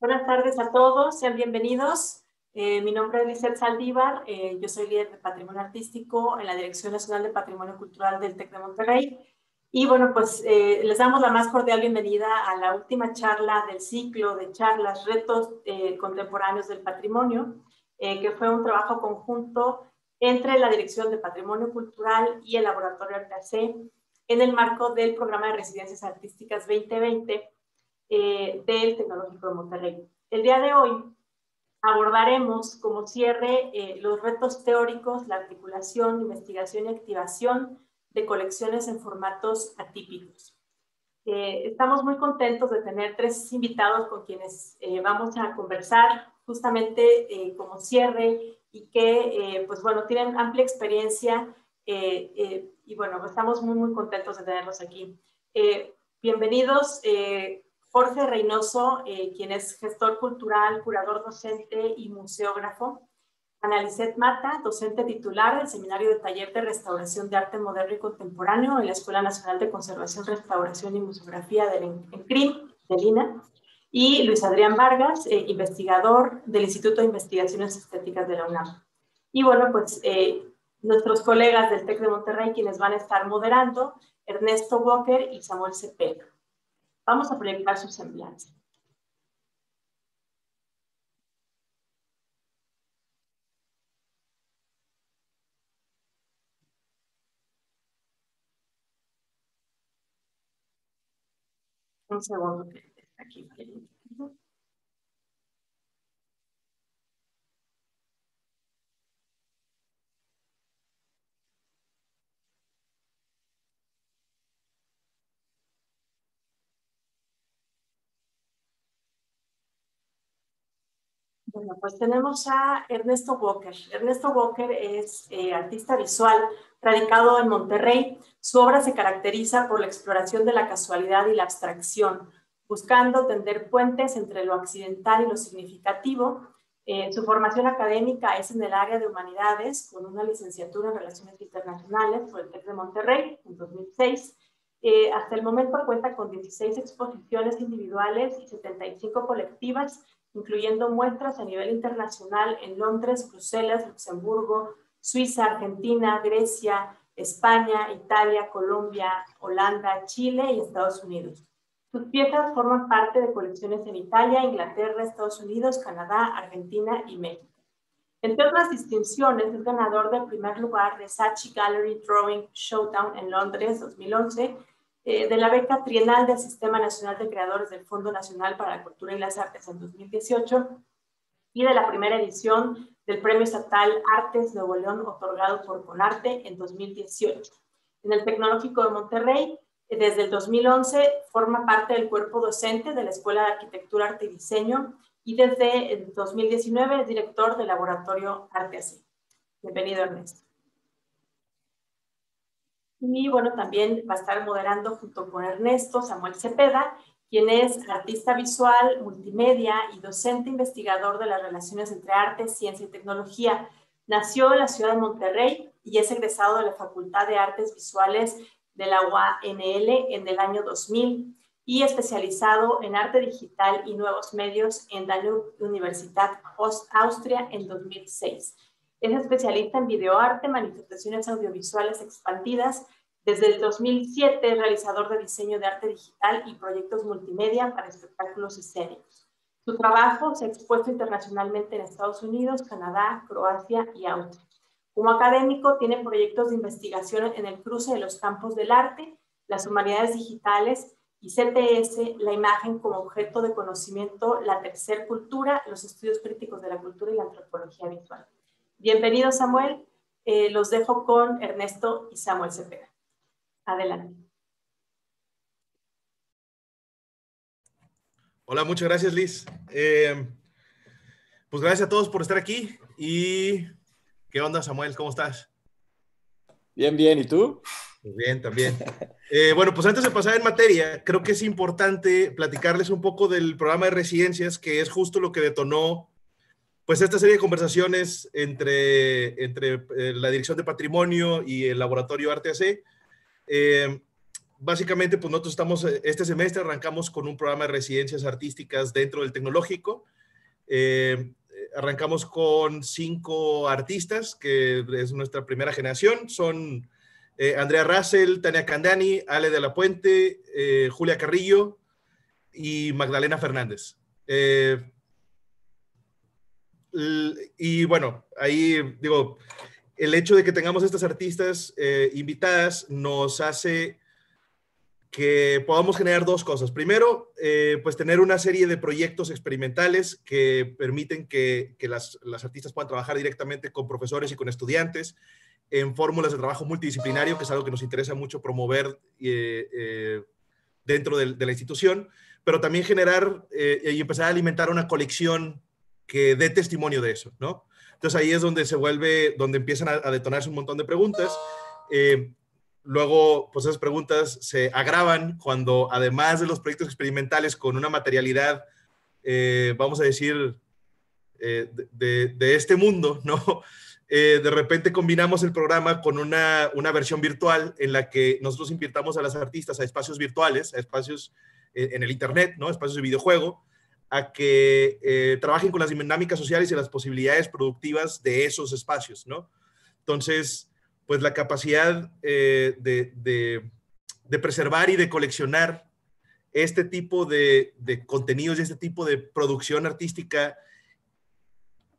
Buenas tardes a todos, sean bienvenidos. Eh, mi nombre es Lizeth Saldívar, eh, yo soy líder de patrimonio artístico en la Dirección Nacional de Patrimonio Cultural del TEC de Monterrey. Y bueno, pues eh, les damos la más cordial bienvenida a la última charla del ciclo de charlas Retos Contemporáneos del Patrimonio, que fue un trabajo conjunto entre la Dirección de Patrimonio Cultural y el Laboratorio RTC en el marco del programa de residencias artísticas 2020 eh, del Tecnológico de Monterrey. El día de hoy abordaremos como cierre eh, los retos teóricos, la articulación, investigación y activación de colecciones en formatos atípicos. Eh, estamos muy contentos de tener tres invitados con quienes vamos a conversar justamente como cierre y que, pues bueno, tienen amplia experiencia y bueno, estamos muy, muy contentos de tenerlos aquí. bienvenidos Jorge Reynoso, eh, quien es gestor cultural, curador docente y museógrafo. Ana Mata, docente titular del Seminario de Taller de Restauración de Arte Moderno y Contemporáneo en la Escuela Nacional de Conservación, Restauración y Museografía del ENCRIM, de Lina. Y Luis Adrián Vargas, eh, investigador del Instituto de Investigaciones Estéticas de la UNAM. Y bueno, pues eh, nuestros colegas del TEC de Monterrey, quienes van a estar moderando, Ernesto Walker y Samuel Cepeda. Vamos a proyectar su semblante. Un segundo que está aquí. Bueno, pues tenemos a Ernesto Walker. Ernesto Walker es eh, artista visual, radicado en Monterrey. Su obra se caracteriza por la exploración de la casualidad y la abstracción, buscando tender puentes entre lo accidental y lo significativo. Eh, su formación académica es en el área de humanidades, con una licenciatura en Relaciones Internacionales por el TEC de Monterrey en 2006. Eh, hasta el momento cuenta con 16 exposiciones individuales y 75 colectivas incluyendo muestras a nivel internacional en Londres, Bruselas, Luxemburgo, Suiza, Argentina, Grecia, España, Italia, Colombia, Holanda, Chile y Estados Unidos. Sus piezas forman parte de colecciones en Italia, Inglaterra, Estados Unidos, Canadá, Argentina y México. Entre otras distinciones, es ganador del primer lugar de Sachi Gallery Drawing Showdown en Londres 2011 eh, de la beca trienal del Sistema Nacional de Creadores del Fondo Nacional para la Cultura y las Artes en 2018 y de la primera edición del Premio Estatal Artes Nuevo León otorgado por Conarte en 2018. En el Tecnológico de Monterrey, eh, desde el 2011 forma parte del cuerpo docente de la Escuela de Arquitectura, Arte y Diseño y desde el 2019 es director del Laboratorio Arte Así. Bienvenido, Ernesto. Y bueno, también va a estar moderando junto con Ernesto Samuel Cepeda, quien es artista visual, multimedia y docente investigador de las relaciones entre arte, ciencia y tecnología. Nació en la ciudad de Monterrey y es egresado de la Facultad de Artes Visuales de la UANL en el año 2000 y especializado en arte digital y nuevos medios en la Universidad Austria en 2006. Es especialista en videoarte, manifestaciones audiovisuales expandidas. Desde el 2007, realizador de diseño de arte digital y proyectos multimedia para espectáculos escénicos. Su trabajo se ha expuesto internacionalmente en Estados Unidos, Canadá, Croacia y Austria. Como académico, tiene proyectos de investigación en el cruce de los campos del arte, las humanidades digitales y CTS, la imagen como objeto de conocimiento, la tercera cultura, los estudios críticos de la cultura y la antropología visual. Bienvenido, Samuel. Eh, los dejo con Ernesto y Samuel Cepeda. Adelante. Hola, muchas gracias, Liz. Eh, pues gracias a todos por estar aquí. ¿Y qué onda, Samuel? ¿Cómo estás? Bien, bien. ¿Y tú? Pues bien, también. Eh, bueno, pues antes de pasar en materia, creo que es importante platicarles un poco del programa de residencias, que es justo lo que detonó pues esta serie de conversaciones entre, entre eh, la Dirección de Patrimonio y el Laboratorio Arte AC, eh, básicamente pues nosotros estamos, eh, este semestre arrancamos con un programa de residencias artísticas dentro del tecnológico. arrancamos con cinco artistas, que es nuestra primera generación, son... Andrea Russell, Tania Candani, Ale de la Puente, Julia Carrillo y Magdalena Fernández. Eh, y bueno, ahí digo, el hecho de que tengamos estas artistas eh, invitadas nos hace que podamos generar dos cosas. Primero, eh, pues tener una serie de proyectos experimentales que permiten que, las, artistas puedan trabajar directamente con profesores y con estudiantes en fórmulas de trabajo multidisciplinario, que es algo que nos interesa mucho promover eh, dentro de, de, la institución, pero también generar y empezar a alimentar una colección que dé testimonio de eso, ¿no? Entonces ahí es donde se vuelve, donde empiezan a, detonarse un montón de preguntas. Eh, luego, pues esas preguntas se agravan cuando, además de los proyectos experimentales con una materialidad, eh, vamos a decir, eh, de, este mundo, ¿no? de repente combinamos el programa con una, una, versión virtual en la que nosotros invitamos a las artistas a espacios virtuales, a espacios en el Internet, ¿no? Espacios de videojuego, a que eh, trabajen con las dinámicas sociales y las posibilidades productivas de esos espacios, ¿no? Entonces, pues la capacidad eh, de, preservar y de coleccionar este tipo de, contenidos y este tipo de producción artística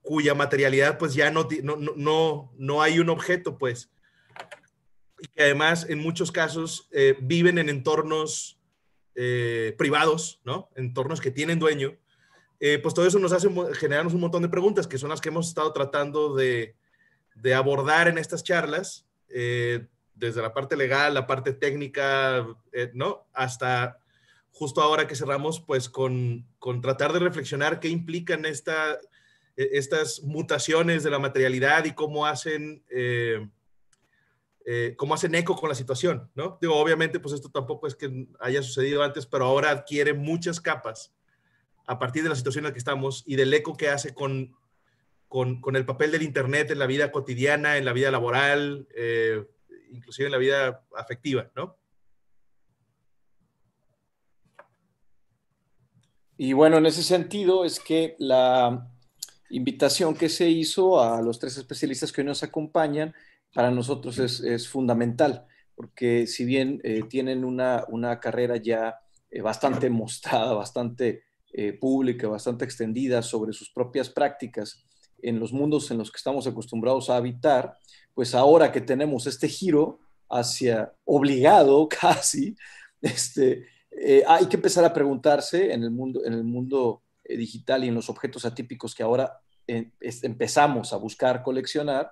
cuya materialidad pues ya no, no, no, no hay un objeto, pues. Y que además en muchos casos eh, viven en entornos eh, privados, ¿no? Entornos que tienen dueño, eh, pues todo eso nos hace generarnos un montón de preguntas que son las que hemos estado tratando de, abordar en estas charlas, eh, desde la parte legal, la parte técnica, ¿no? Hasta justo ahora que cerramos, pues con, tratar de reflexionar qué implican esta, e-, estas mutaciones de la materialidad y cómo hacen eh, cómo hacen eco con la situación, ¿no? Digo, obviamente, pues esto tampoco es que haya sucedido antes, pero ahora adquiere muchas capas a partir de la situación en la que estamos y del eco que hace con, con, el papel del Internet en la vida cotidiana, en la vida laboral, eh, inclusive en la vida afectiva, ¿no? Y bueno, en ese sentido es que la invitación que se hizo a los tres especialistas que hoy nos acompañan, para nosotros es, fundamental, porque si bien eh, tienen una, carrera ya eh, bastante mostrada, bastante eh, pública, bastante extendida sobre sus propias prácticas en los mundos en los que estamos acostumbrados a habitar, pues ahora que tenemos este giro hacia obligado casi, este, hay que empezar a preguntarse en el mundo, en el mundo digital y en los objetos atípicos que ahora empezamos a buscar coleccionar,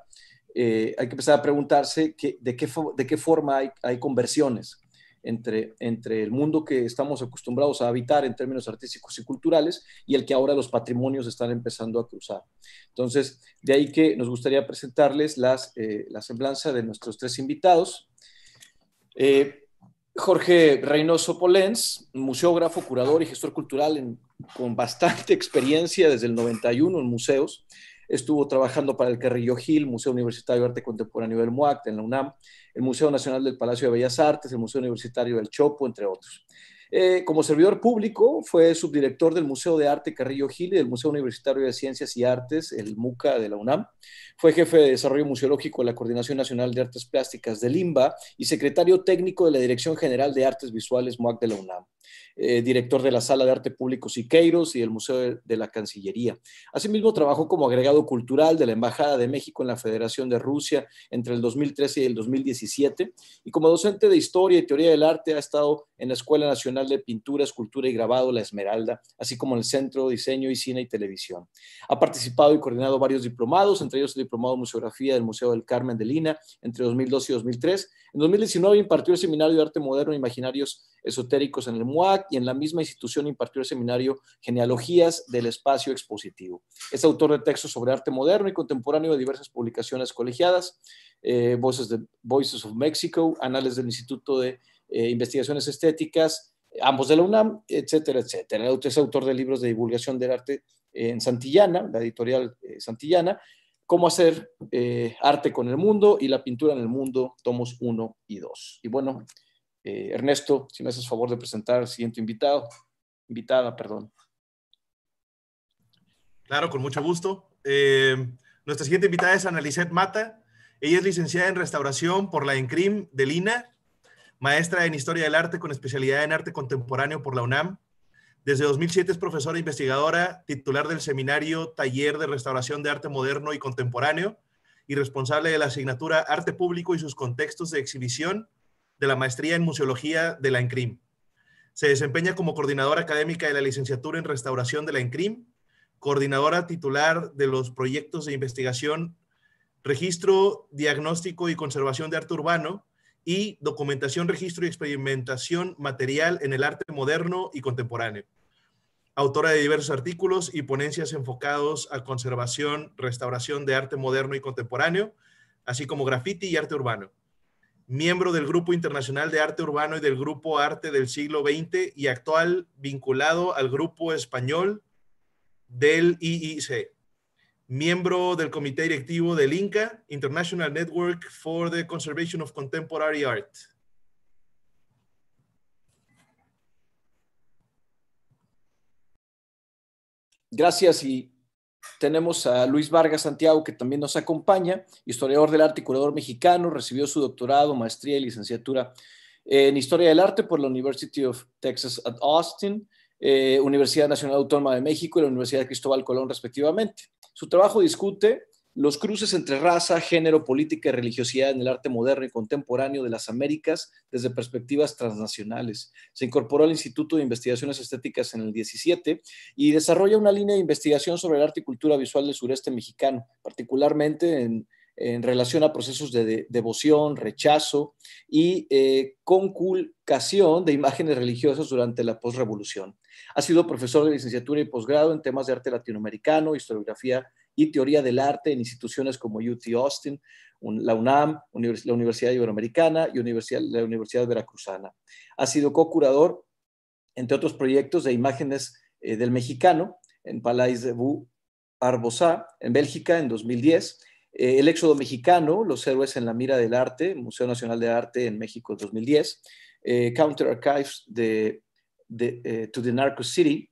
eh, hay que empezar a preguntarse de, qué, de qué forma hay, conversiones entre, entre el mundo que estamos acostumbrados a habitar en términos artísticos y culturales y el que ahora los patrimonios están empezando a cruzar. Entonces, de ahí que nos gustaría presentarles las, eh, la semblanza de nuestros tres invitados. Eh, Jorge Reynoso Polens, museógrafo, curador y gestor cultural con bastante experiencia desde el 91 en museos, estuvo trabajando para el Carrillo Gil, Museo Universitario de Arte Contemporáneo del MUAC, en la UNAM, el Museo Nacional del Palacio de Bellas Artes, el Museo Universitario del Chopo, entre otros. Eh, como servidor público, fue subdirector del Museo de Arte Carrillo Gil y del Museo Universitario de Ciencias y Artes, el MUCA de la UNAM. Fue jefe de desarrollo museológico de la Coordinación Nacional de Artes Plásticas de Limba y secretario técnico de la Dirección General de Artes Visuales MUAC de la UNAM. Eh, director de la Sala de Arte Público Siqueiros y del Museo de, la Cancillería. Asimismo, trabajó como agregado cultural de la Embajada de México en la Federación de Rusia entre el 2013 y el 2017 y como docente de Historia y Teoría del Arte ha estado en la Escuela Nacional de Pintura, Escultura y Grabado La Esmeralda, así como en el Centro de Diseño y Cine y Televisión. Ha participado y coordinado varios diplomados, entre ellos el Diplomado de Museografía del Museo del Carmen de Lina entre 2002 y 2003, en 2019 impartió el seminario de arte moderno e imaginarios esotéricos en el MUAC y en la misma institución impartió el seminario Genealogías del Espacio Expositivo. Es autor de textos sobre arte moderno y contemporáneo de diversas publicaciones colegiadas, eh, Voices, Voices of Mexico, Anales del Instituto de eh, Investigaciones Estéticas, ambos de la UNAM, etcétera, etcétera. Es autor de libros de divulgación del arte en Santillana, la editorial eh, Santillana, Cómo hacer eh, arte con el mundo y la pintura en el mundo, tomos 1 y 2. Y bueno, eh, Ernesto, si me haces favor de presentar al siguiente invitado, invitada, perdón. Claro, con mucho gusto. Eh, nuestra siguiente invitada es Analicet Mata. Ella es licenciada en restauración por la ENCRIM de Lina, maestra en Historia del Arte con especialidad en Arte Contemporáneo por la UNAM, desde 2007 es profesora investigadora, titular del seminario Taller de Restauración de Arte Moderno y Contemporáneo y responsable de la asignatura Arte Público y sus contextos de exhibición de la maestría en Museología de la ENCRIM. Se desempeña como coordinadora académica de la licenciatura en Restauración de la ENCRIM, coordinadora titular de los proyectos de investigación Registro, Diagnóstico y Conservación de Arte Urbano y documentación, registro y experimentación material en el arte moderno y contemporáneo. Autora de diversos artículos y ponencias enfocados a conservación, restauración de arte moderno y contemporáneo, así como graffiti y arte urbano. Miembro del Grupo Internacional de Arte Urbano y del Grupo Arte del Siglo XX y actual vinculado al Grupo Español del IIC miembro del comité directivo del INCA, International Network for the Conservation of Contemporary Art. Gracias y tenemos a Luis Vargas Santiago que también nos acompaña, historiador del arte y curador mexicano, recibió su doctorado, maestría y licenciatura en Historia del Arte por la University of Texas at Austin, eh, Universidad Nacional Autónoma de México y la Universidad de Cristóbal Colón respectivamente. Su trabajo discute los cruces entre raza, género, política y religiosidad en el arte moderno y contemporáneo de las Américas desde perspectivas transnacionales. Se incorporó al Instituto de Investigaciones Estéticas en el 17 y desarrolla una línea de investigación sobre el arte y cultura visual del sureste mexicano, particularmente en en relación a procesos de, devoción, rechazo y eh, conculcación de imágenes religiosas durante la posrevolución. Ha sido profesor de licenciatura y posgrado en temas de arte latinoamericano, historiografía y teoría del arte en instituciones como UT Austin, la UNAM, la Universidad Iberoamericana y la Universidad Veracruzana. Ha sido co-curador, entre otros proyectos, de imágenes eh, del mexicano en Palais de Bou Arbosa, en Bélgica, en 2010 eh, El éxodo mexicano, Los héroes en la mira del arte, Museo Nacional de Arte en México 2010, eh, Counter Archives de, eh, To the Narco City,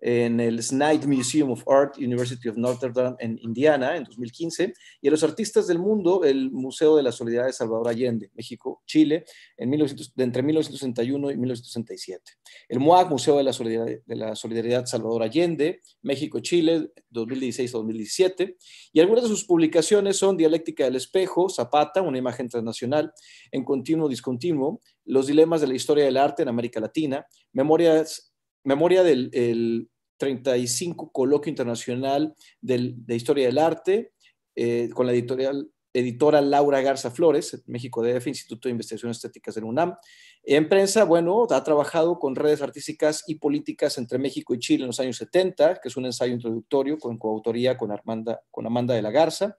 en el Snide Museum of Art, University of Notre Dame en Indiana, en 2015, y a los artistas del mundo, el Museo de la Solidaridad de Salvador Allende, México, Chile, en entre 1961 y 1967. El MOAC, Museo de la Solidaridad de la Solidaridad Salvador Allende, México, Chile, 2016-2017, y algunas de sus publicaciones son Dialéctica del Espejo, Zapata, una imagen transnacional, en continuo discontinuo, Los dilemas de la historia del arte en América Latina, Memorias memoria del 35 Coloquio Internacional de Historia del Arte, eh, con la editorial, editora Laura Garza Flores, México DF, Instituto de Investigaciones Estéticas del UNAM. En prensa, bueno, ha trabajado con redes artísticas y políticas entre México y Chile en los años 70, que es un ensayo introductorio con coautoría con, Armanda, con Amanda de la Garza.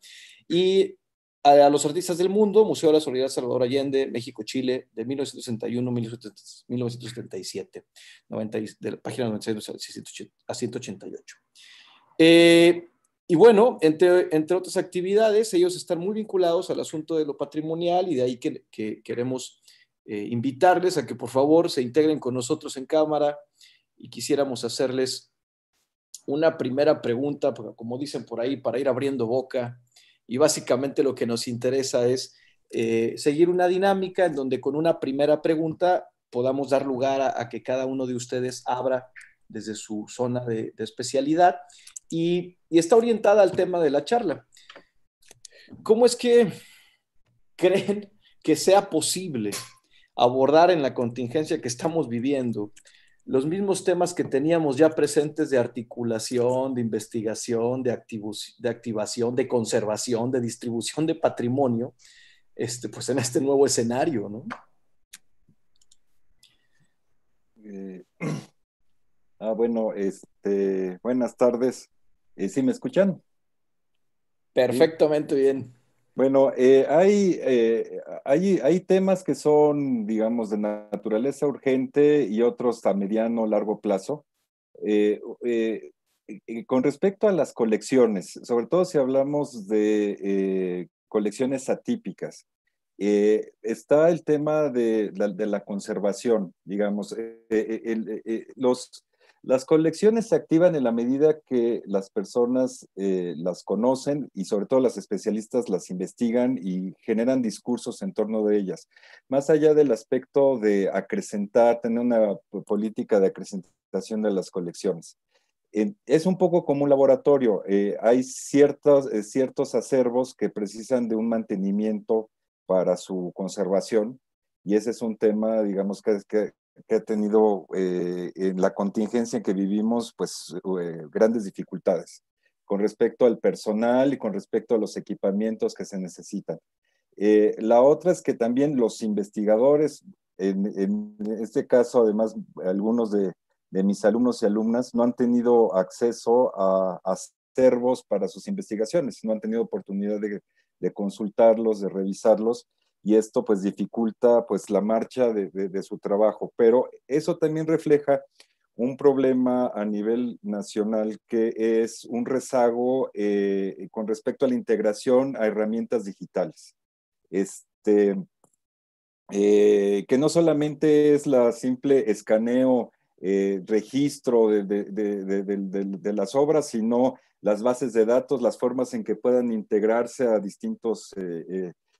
Y a, los artistas del mundo, Museo de la Solidaridad Salvador Allende, México, Chile, de 1961-1977, de la página 96 a 188. Eh, y bueno, entre, entre otras actividades, ellos están muy vinculados al asunto de lo patrimonial y de ahí que, queremos eh, invitarles a que por favor se integren con nosotros en cámara y quisiéramos hacerles una primera pregunta, como dicen por ahí, para ir abriendo boca y básicamente lo que nos interesa es eh, seguir una dinámica en donde con una primera pregunta podamos dar lugar a, que cada uno de ustedes abra desde su zona de, especialidad y, está orientada al tema de la charla. ¿Cómo es que creen que sea posible abordar en la contingencia que estamos viviendo los mismos temas que teníamos ya presentes de articulación, de investigación, de, de activación, de conservación, de distribución de patrimonio, este, pues en este nuevo escenario, ¿no? Eh, ah, bueno, este, buenas tardes. Eh, ¿Sí me escuchan? Perfectamente bien. Bueno, eh, eh, hay, hay, temas que son, digamos, de naturaleza urgente y otros a mediano o largo plazo. Eh, con respecto a las colecciones, sobre todo si hablamos de colecciones atípicas, está el tema de la, conservación, digamos. los, las colecciones se activan en la medida que las personas eh, las conocen y sobre todo las especialistas las investigan y generan discursos en torno de ellas. Más allá del aspecto de acrecentar, tener una política de acrecentación de las colecciones. es un poco como un laboratorio. Eh, hay ciertos, eh, ciertos acervos que precisan de un mantenimiento para su conservación y ese es un tema, digamos, que, que, que ha tenido eh, en la contingencia en que vivimos, pues eh, grandes dificultades con respecto al personal y con respecto a los equipamientos que se necesitan. Eh, la otra es que también los investigadores, en, este caso además algunos de, mis alumnos y alumnas, no han tenido acceso a, a acervos para sus investigaciones, no han tenido oportunidad de consultarlos, de revisarlos, y esto pues dificulta pues la marcha de, su trabajo. Pero eso también refleja un problema a nivel nacional que es un rezago eh, con respecto a la integración a herramientas digitales. Este, eh, que no solamente es la simple escaneo, eh, registro de, las obras, sino las bases de datos, las formas en que puedan integrarse a distintos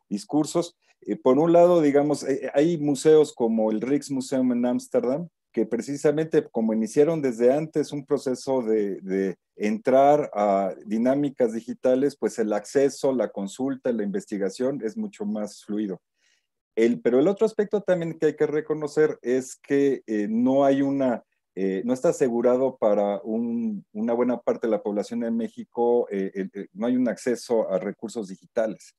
discursos por un lado, digamos, eh, eh, hay museos como el Rijksmuseum en Ámsterdam, que precisamente como iniciaron desde antes un proceso de, entrar a dinámicas digitales, pues el acceso, la consulta, la investigación es mucho más fluido. pero el otro aspecto también que hay que reconocer es que eh, no hay una, no está asegurado para una buena parte de la población en México, no hay un acceso a recursos digitales.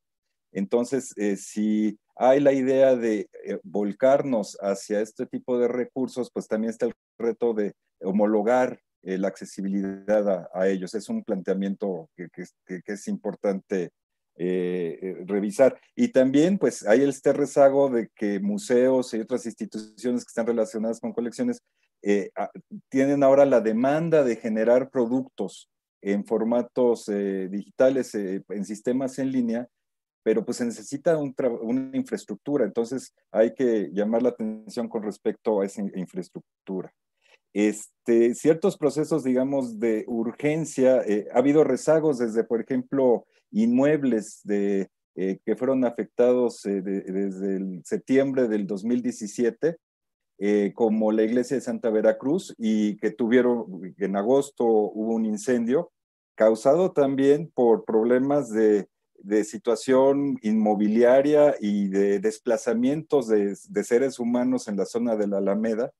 Entonces, eh, si hay la idea de eh, volcarnos hacia este tipo de recursos, pues también está el reto de homologar eh, la accesibilidad a, ellos. Es un planteamiento que, es importante revisar. Y también, pues, hay este rezago de que museos y otras instituciones que están relacionadas con colecciones tienen ahora la demanda de generar productos en formatos digitales, en sistemas en línea, pero pues se necesita una infraestructura, entonces hay que llamar la atención con respecto a esa infraestructura. Este, ciertos procesos, digamos, de urgencia, eh, ha habido rezagos desde, por ejemplo, inmuebles de, eh, que fueron afectados eh, desde septiembre del 2017, como la iglesia de Santa Veracruz, y que tuvieron, en agosto hubo un incendio, causado también por problemas de de situación inmobiliaria y de desplazamientos de, seres humanos en la zona de la Alameda.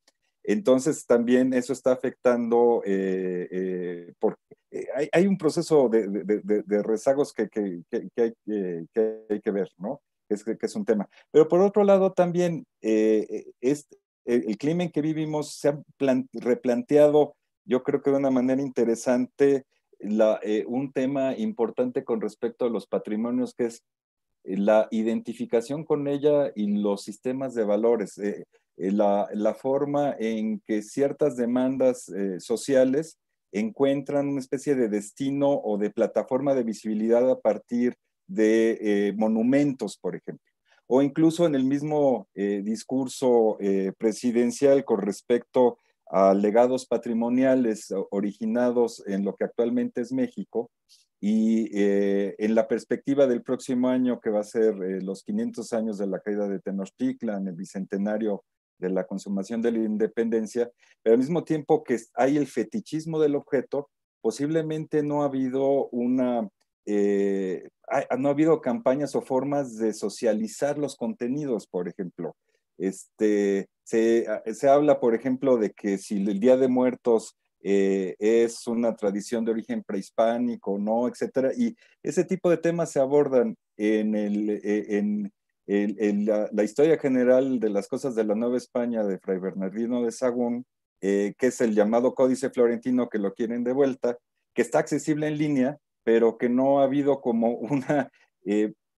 Entonces también eso está afectando, eh, eh, porque eh, hay, un proceso de, de, rezagos que, hay, que, ver, ¿no? Es, que es un tema. Pero por otro lado también es, el, clima en que vivimos se ha replanteado, yo creo que de una manera interesante, eh, un tema importante con respecto a los patrimonios, que es eh, la identificación con ella y los sistemas de valores, eh, la, forma en que ciertas demandas sociales encuentran una especie de destino o de plataforma de visibilidad a partir de monumentos, por ejemplo, o incluso en el mismo discurso presidencial con respecto a legados patrimoniales originados en lo que actualmente es México y eh, en la perspectiva del próximo año que va a ser eh, los 500 años de la caída de Tenochtitlan, el bicentenario de la consumación de la independencia, pero al mismo tiempo que hay el fetichismo del objeto, posiblemente no ha habido una eh, no ha habido campañas o formas de socializar los contenidos, por ejemplo. Este, se, ah, se habla, por ejemplo, de que si el Día de Muertos eh, es una tradición de origen prehispánico, ¿no? Etcétera. Y ese tipo de temas se abordan en, el, eh, en, la, historia general de las cosas de la Nueva España de Fray Bernardino de Sagún, eh, que es el llamado Códice Florentino que lo quieren de vuelta, que está accesible en línea, pero que no ha habido como una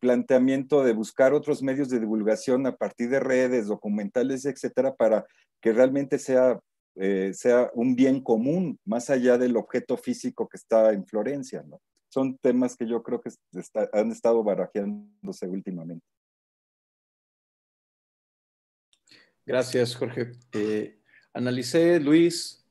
planteamiento de buscar otros medios de divulgación a partir de redes, documentales, etcétera, para que realmente sea, eh, sea un bien común, más allá del objeto físico que está en Florencia, Son temas que yo creo que han estado barajeándose últimamente. Gracias, Jorge. Eh, analicé, Luis.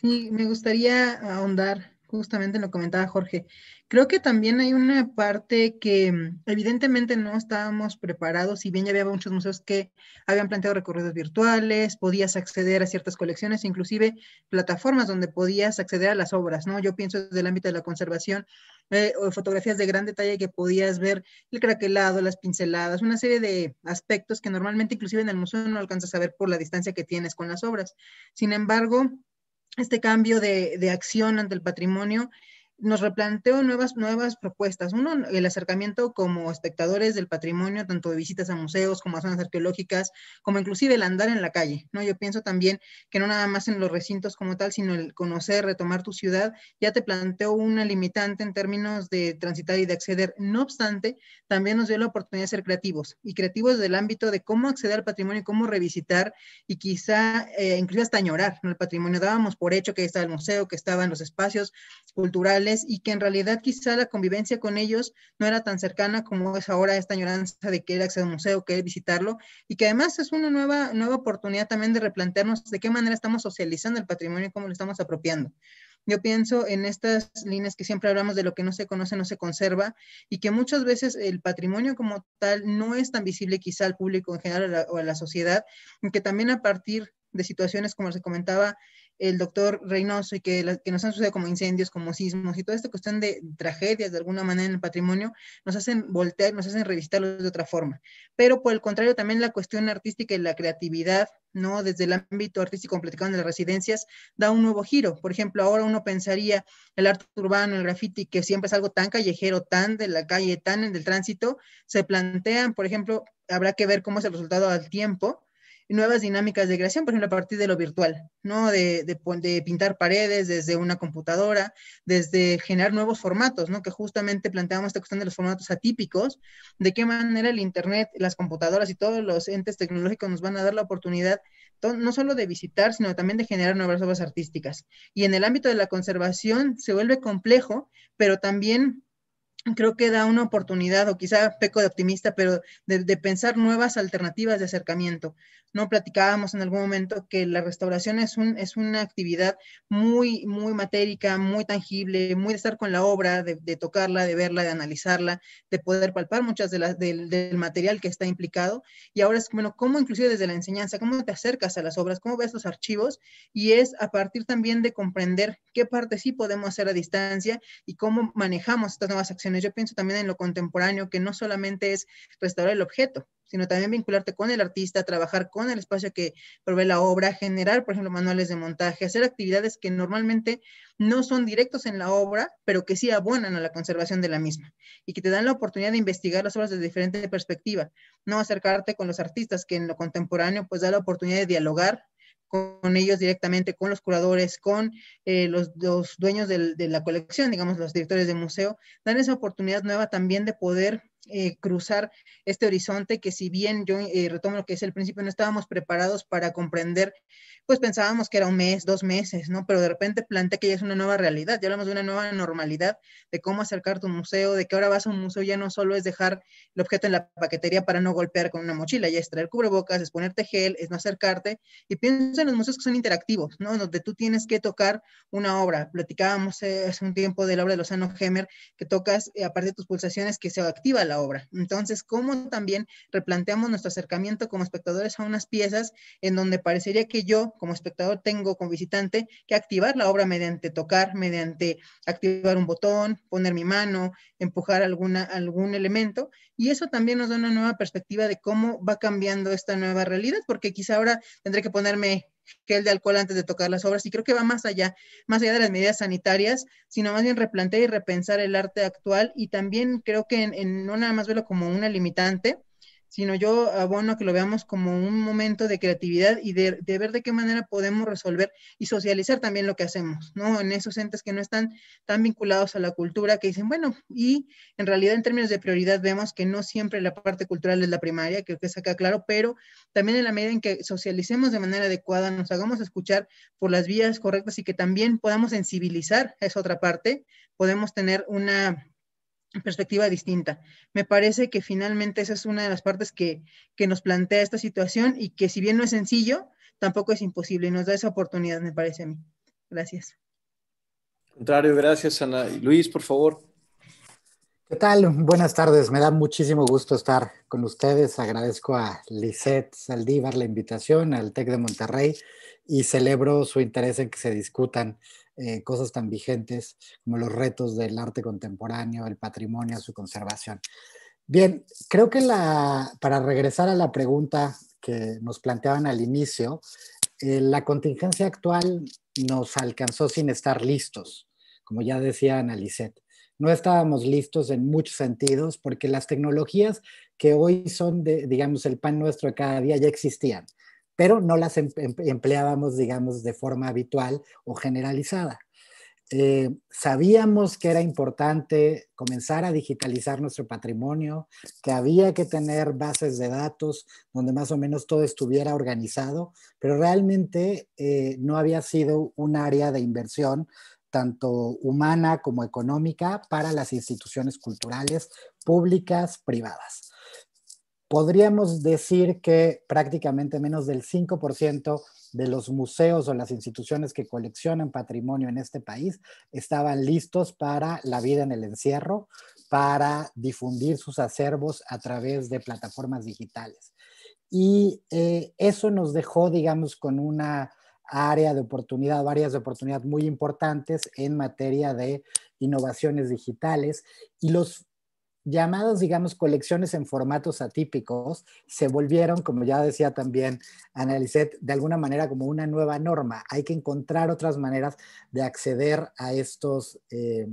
Sí, me gustaría ahondar justamente lo comentaba Jorge. Creo que también hay una parte que mm, evidentemente no estábamos preparados, si bien ya había muchos museos que habían planteado recorridos virtuales, podías acceder a ciertas colecciones, inclusive plataformas donde podías acceder a las obras, ¿no? Yo pienso desde el ámbito de la conservación, eh, fotografías de gran detalle que podías ver el craquelado, las pinceladas, una serie de aspectos que normalmente inclusive en el museo no alcanzas a ver por la distancia que tienes con las obras. Sin embargo, este cambio de, de acción ante el patrimonio nos replanteó nuevas, nuevas propuestas. Uno, el acercamiento como espectadores del patrimonio, tanto de visitas a museos como a zonas arqueológicas, como inclusive el andar en la calle. ¿no? Yo pienso también que no nada más en los recintos como tal, sino el conocer, retomar tu ciudad, ya te planteó una limitante en términos de transitar y de acceder. No obstante, también nos dio la oportunidad de ser creativos y creativos del ámbito de cómo acceder al patrimonio cómo revisitar y quizá eh, incluso hasta añorar el patrimonio. Dábamos por hecho que estaba el museo, que estaban los espacios culturales y que en realidad quizá la convivencia con ellos no era tan cercana como es ahora esta añoranza de querer acceder al museo, querer visitarlo y que además es una nueva, nueva oportunidad también de replantearnos de qué manera estamos socializando el patrimonio y cómo lo estamos apropiando. Yo pienso en estas líneas que siempre hablamos de lo que no se conoce, no se conserva, y que muchas veces el patrimonio como tal no es tan visible quizá al público en general o a la, sociedad, y que también a partir de situaciones, como se comentaba, el doctor Reynoso y que, nos han sucedido como incendios, como sismos y toda esta cuestión de tragedias de alguna manera en el patrimonio, nos hacen voltear, nos hacen revisitarlos de otra forma. Pero por el contrario, también la cuestión artística y la creatividad, ¿no? Desde el ámbito artístico platicado de las residencias, da un nuevo giro. Por ejemplo, ahora uno pensaría el arte urbano, el graffiti, que siempre es algo tan callejero, tan de la calle, tan del tránsito, se plantean, por ejemplo, habrá que ver cómo es el resultado al tiempo, nuevas dinámicas de creación, por ejemplo, a partir de lo virtual, ¿no? De, de, pintar paredes desde una computadora, desde generar nuevos formatos, ¿no? Que justamente planteamos esta cuestión de los formatos atípicos, de qué manera el Internet, las computadoras y todos los entes tecnológicos nos van a dar la oportunidad no solo de visitar, sino también de generar nuevas obras artísticas. Y en el ámbito de la conservación se vuelve complejo, pero también creo que da una oportunidad, o quizá peco de optimista, pero de, pensar nuevas alternativas de acercamiento. ¿no? Platicábamos en algún momento que la restauración es, un, es una actividad muy, muy matérica, muy tangible, muy de estar con la obra, de, tocarla, de verla, de analizarla, de poder palpar muchas de las, del, material que está implicado. Y ahora es, bueno, cómo inclusive desde la enseñanza, cómo te acercas a las obras, cómo ves los archivos y es a partir también de comprender qué parte sí podemos hacer a distancia y cómo manejamos estas nuevas acciones. Yo pienso también en lo contemporáneo, que no solamente es restaurar el objeto, sino también vincularte con el artista, trabajar con el espacio que provee la obra, generar, por ejemplo, manuales de montaje, hacer actividades que normalmente no son directos en la obra, pero que sí abonan a la conservación de la misma y que te dan la oportunidad de investigar las obras desde diferente perspectiva, no acercarte con los artistas que en lo contemporáneo pues da la oportunidad de dialogar con ellos directamente, con los curadores, con eh, los, dueños de la colección, digamos, los directores de museo, dan esa oportunidad nueva también de poder eh, cruzar este horizonte que si bien yo eh, retomo lo que es el principio, no estábamos preparados para comprender, pues pensábamos que era un mes, dos meses, ¿no? Pero de repente plantea que ya es una nueva realidad, ya hablamos de una nueva normalidad, de cómo acercar tu museo, de que ahora vas a un museo, ya no solo es dejar el objeto en la paquetería para no golpear con una mochila, ya es traer cubrebocas, es ponerte gel, es no acercarte, y piensa en los museos que son interactivos, ¿no? Donde tú tienes que tocar una obra, platicábamos eh, hace un tiempo de la obra de Lozano Hemer, que tocas aparte de tus pulsaciones que se activa la obra. Entonces, ¿cómo también replanteamos nuestro acercamiento como espectadores a unas piezas en donde parecería que yo, como espectador, tengo como visitante que activar la obra mediante tocar, mediante activar un botón, poner mi mano, empujar alguna, algún elemento? Y eso también nos da una nueva perspectiva de cómo va cambiando esta nueva realidad, porque quizá ahora tendré que ponerme que el de alcohol antes de tocar las obras. Y creo que va más allá, más allá de las medidas sanitarias, sino más bien replantear y repensar el arte actual. Y también creo que en, no nada más verlo como una limitante, sino yo abono a que lo veamos como un momento de creatividad y de, ver de qué manera podemos resolver y socializar también lo que hacemos, ¿no? En esos entes que no están tan vinculados a la cultura, que dicen, bueno, y en realidad en términos de prioridad vemos que no siempre la parte cultural es la primaria, creo que saca claro, pero también en la medida en que socialicemos de manera adecuada, nos hagamos escuchar por las vías correctas y que también podamos sensibilizar a esa otra parte, podemos tener una perspectiva distinta. Me parece que finalmente esa es una de las partes que, nos plantea esta situación y que si bien no es sencillo, tampoco es imposible y nos da esa oportunidad, me parece a mí. Gracias. Contrario, gracias Ana. Luis, por favor. ¿Qué tal? Buenas tardes. Me da muchísimo gusto estar con ustedes. Agradezco a Lisette Saldívar la invitación al TEC de Monterrey y celebro su interés en que se discutan eh, cosas tan vigentes como los retos del arte contemporáneo, el patrimonio, su conservación. Bien, creo que para regresar a la pregunta que nos planteaban al inicio, eh, la contingencia actual nos alcanzó sin estar listos, como ya decía Analicet. No estábamos listos en muchos sentidos porque las tecnologías que hoy son, digamos, el pan nuestro de cada día ya existían pero no las em-, em-, empleábamos, digamos, de forma habitual o generalizada. Eh, sabíamos que era importante comenzar a digitalizar nuestro patrimonio, que había que tener bases de datos donde más o menos todo estuviera organizado, pero realmente eh, no había sido un área de inversión tanto humana como económica para las instituciones culturales públicas, privadas podríamos decir que prácticamente menos del 5% de los museos o las instituciones que coleccionan patrimonio en este país estaban listos para la vida en el encierro, para difundir sus acervos a través de plataformas digitales. Y eh, eso nos dejó, digamos, con una área de oportunidad, varias de oportunidad muy importantes en materia de innovaciones digitales. Y los llamados digamos, colecciones en formatos atípicos, se volvieron, como ya decía también Analicet, de alguna manera como una nueva norma. Hay que encontrar otras maneras de acceder a estos, eh,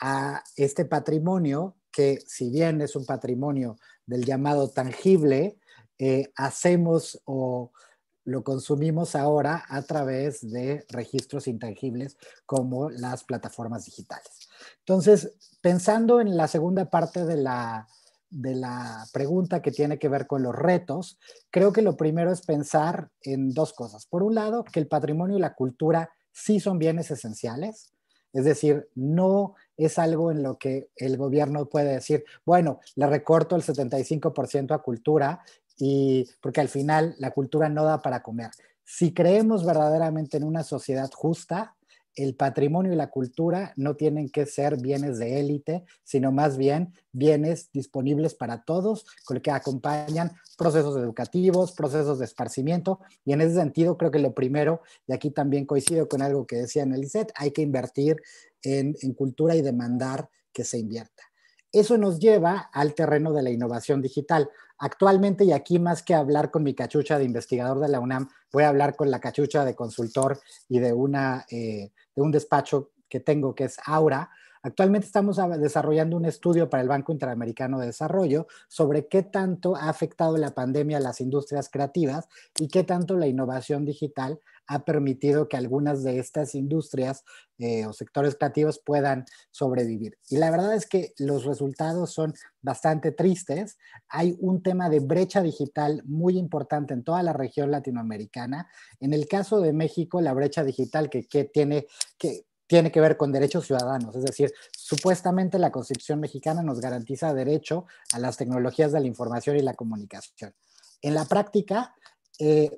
a este patrimonio que si bien es un patrimonio del llamado tangible, eh, hacemos o lo consumimos ahora a través de registros intangibles como las plataformas digitales. Entonces, pensando en la segunda parte de la, de la pregunta que tiene que ver con los retos, creo que lo primero es pensar en dos cosas. Por un lado, que el patrimonio y la cultura sí son bienes esenciales, es decir, no es algo en lo que el gobierno puede decir, bueno, le recorto el 75% a cultura y porque al final la cultura no da para comer. Si creemos verdaderamente en una sociedad justa, el patrimonio y la cultura no tienen que ser bienes de élite, sino más bien bienes disponibles para todos, con que acompañan procesos educativos, procesos de esparcimiento. Y en ese sentido, creo que lo primero, y aquí también coincido con algo que decía set hay que invertir en cultura y demandar que se invierta. Eso nos lleva al terreno de la innovación digital. Actualmente, y aquí más que hablar con mi cachucha de investigador de la UNAM, voy a hablar con la cachucha de consultor y de, una, eh, de un despacho que tengo que es Aura, Actualmente estamos desarrollando un estudio para el Banco Interamericano de Desarrollo sobre qué tanto ha afectado la pandemia a las industrias creativas y qué tanto la innovación digital ha permitido que algunas de estas industrias eh, o sectores creativos puedan sobrevivir. Y la verdad es que los resultados son bastante tristes. Hay un tema de brecha digital muy importante en toda la región latinoamericana. En el caso de México, la brecha digital que, que tiene, que tiene que ver con derechos ciudadanos, es decir, supuestamente la Constitución mexicana nos garantiza derecho a las tecnologías de la información y la comunicación. En la práctica, eh,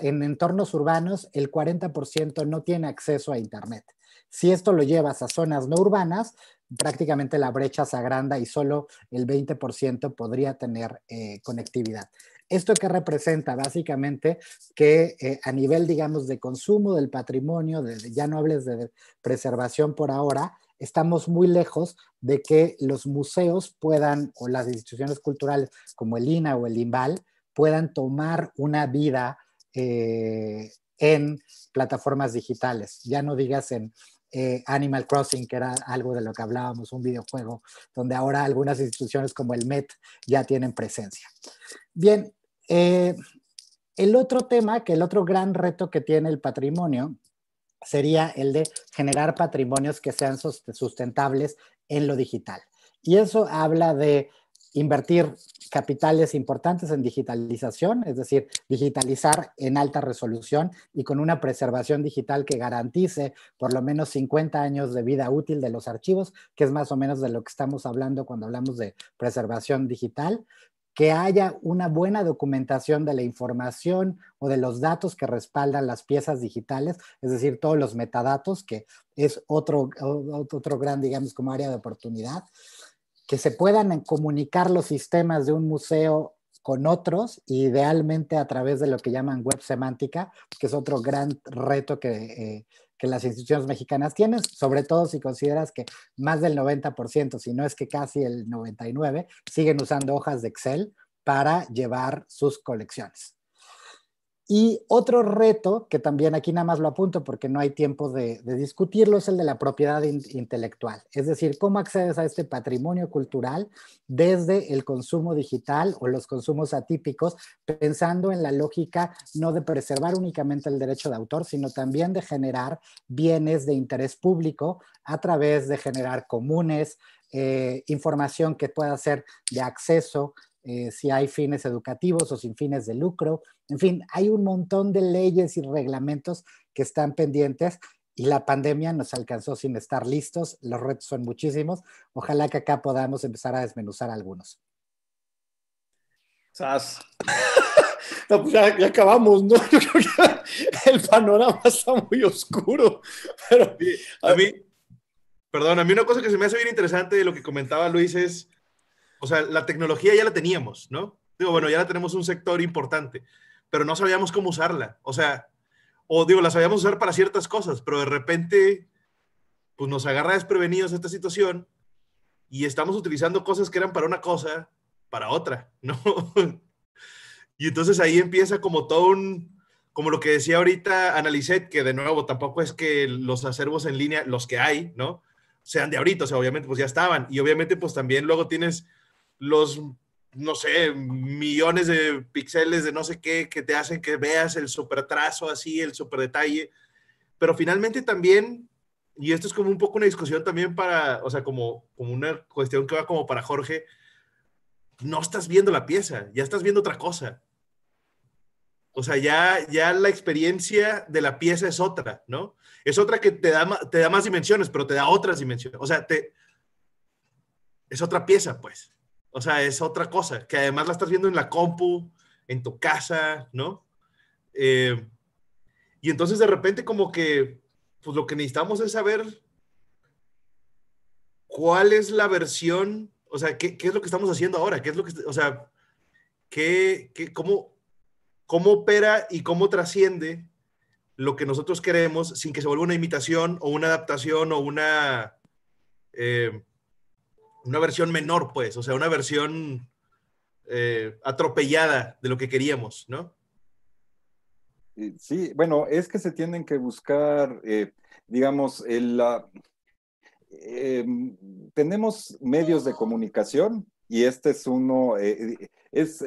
en entornos urbanos, el 40% no tiene acceso a Internet. Si esto lo llevas a zonas no urbanas, prácticamente la brecha se agranda y solo el 20% podría tener eh, conectividad. ¿Esto que representa? Básicamente que eh, a nivel, digamos, de consumo del patrimonio, ya no hables de preservación por ahora, estamos muy lejos de que los museos puedan, o las instituciones culturales como el INA o el IMBAL, puedan tomar una vida eh, en plataformas digitales. Ya no digas en eh, Animal Crossing, que era algo de lo que hablábamos, un videojuego, donde ahora algunas instituciones como el MET ya tienen presencia. Bien, eh, el otro tema, que el otro gran reto que tiene el patrimonio sería el de generar patrimonios que sean sustentables en lo digital. Y eso habla de invertir capitales importantes en digitalización, es decir, digitalizar en alta resolución y con una preservación digital que garantice por lo menos 50 años de vida útil de los archivos, que es más o menos de lo que estamos hablando cuando hablamos de preservación digital, que haya una buena documentación de la información o de los datos que respaldan las piezas digitales, es decir, todos los metadatos, que es otro, otro gran, digamos, como área de oportunidad, que se puedan comunicar los sistemas de un museo con otros, idealmente a través de lo que llaman web semántica, que es otro gran reto que eh, que las instituciones mexicanas tienen, sobre todo si consideras que más del 90%, si no es que casi el 99%, siguen usando hojas de Excel para llevar sus colecciones. Y otro reto, que también aquí nada más lo apunto porque no hay tiempo de, discutirlo, es el de la propiedad intelectual. Es decir, cómo accedes a este patrimonio cultural desde el consumo digital o los consumos atípicos, pensando en la lógica no de preservar únicamente el derecho de autor, sino también de generar bienes de interés público a través de generar comunes, eh, información que pueda ser de acceso, eh, si hay fines educativos o sin fines de lucro. En fin, hay un montón de leyes y reglamentos que están pendientes y la pandemia nos alcanzó sin estar listos. Los retos son muchísimos. Ojalá que acá podamos empezar a desmenuzar algunos. No, pues ya, acabamos, ¿no? el panorama está muy oscuro. Pero a mí, perdón, a mí una cosa que se me hace bien interesante de lo que comentaba Luis es o sea, la tecnología ya la teníamos, ¿no? Digo, bueno, ya la tenemos un sector importante, pero no sabíamos cómo usarla. O sea, o digo, la sabíamos usar para ciertas cosas, pero de repente, pues nos agarra desprevenidos esta situación y estamos utilizando cosas que eran para una cosa, para otra, ¿no? y entonces ahí empieza como todo un, como lo que decía ahorita Analicet, que de nuevo tampoco es que los acervos en línea, los que hay, ¿no? Sean de ahorita, o sea, obviamente pues ya estaban. Y obviamente pues también luego tienes los, no sé, millones de píxeles de no sé qué que te hacen que veas el super trazo así, el super detalle. Pero finalmente también, y esto es como un poco una discusión también para, o sea, como, como una cuestión que va como para Jorge, no estás viendo la pieza, ya estás viendo otra cosa. O sea, ya, ya la experiencia de la pieza es otra, ¿no? Es otra que te da, te da más dimensiones, pero te da otras dimensiones. O sea, te, es otra pieza, pues. O sea, es otra cosa, que además la estás viendo en la compu, en tu casa, ¿no? Eh, y entonces de repente como que, pues lo que necesitamos es saber cuál es la versión, o sea, qué, es lo que estamos haciendo ahora, qué es lo que, o sea, qué, cómo, opera y cómo trasciende lo que nosotros queremos sin que se vuelva una imitación o una adaptación o una... Eh, una versión menor, pues, o sea, una versión eh, atropellada de lo que queríamos, ¿no? Sí, bueno, es que se tienen que buscar, eh, digamos, em, tenemos medios de comunicación y este es uno, eh, es,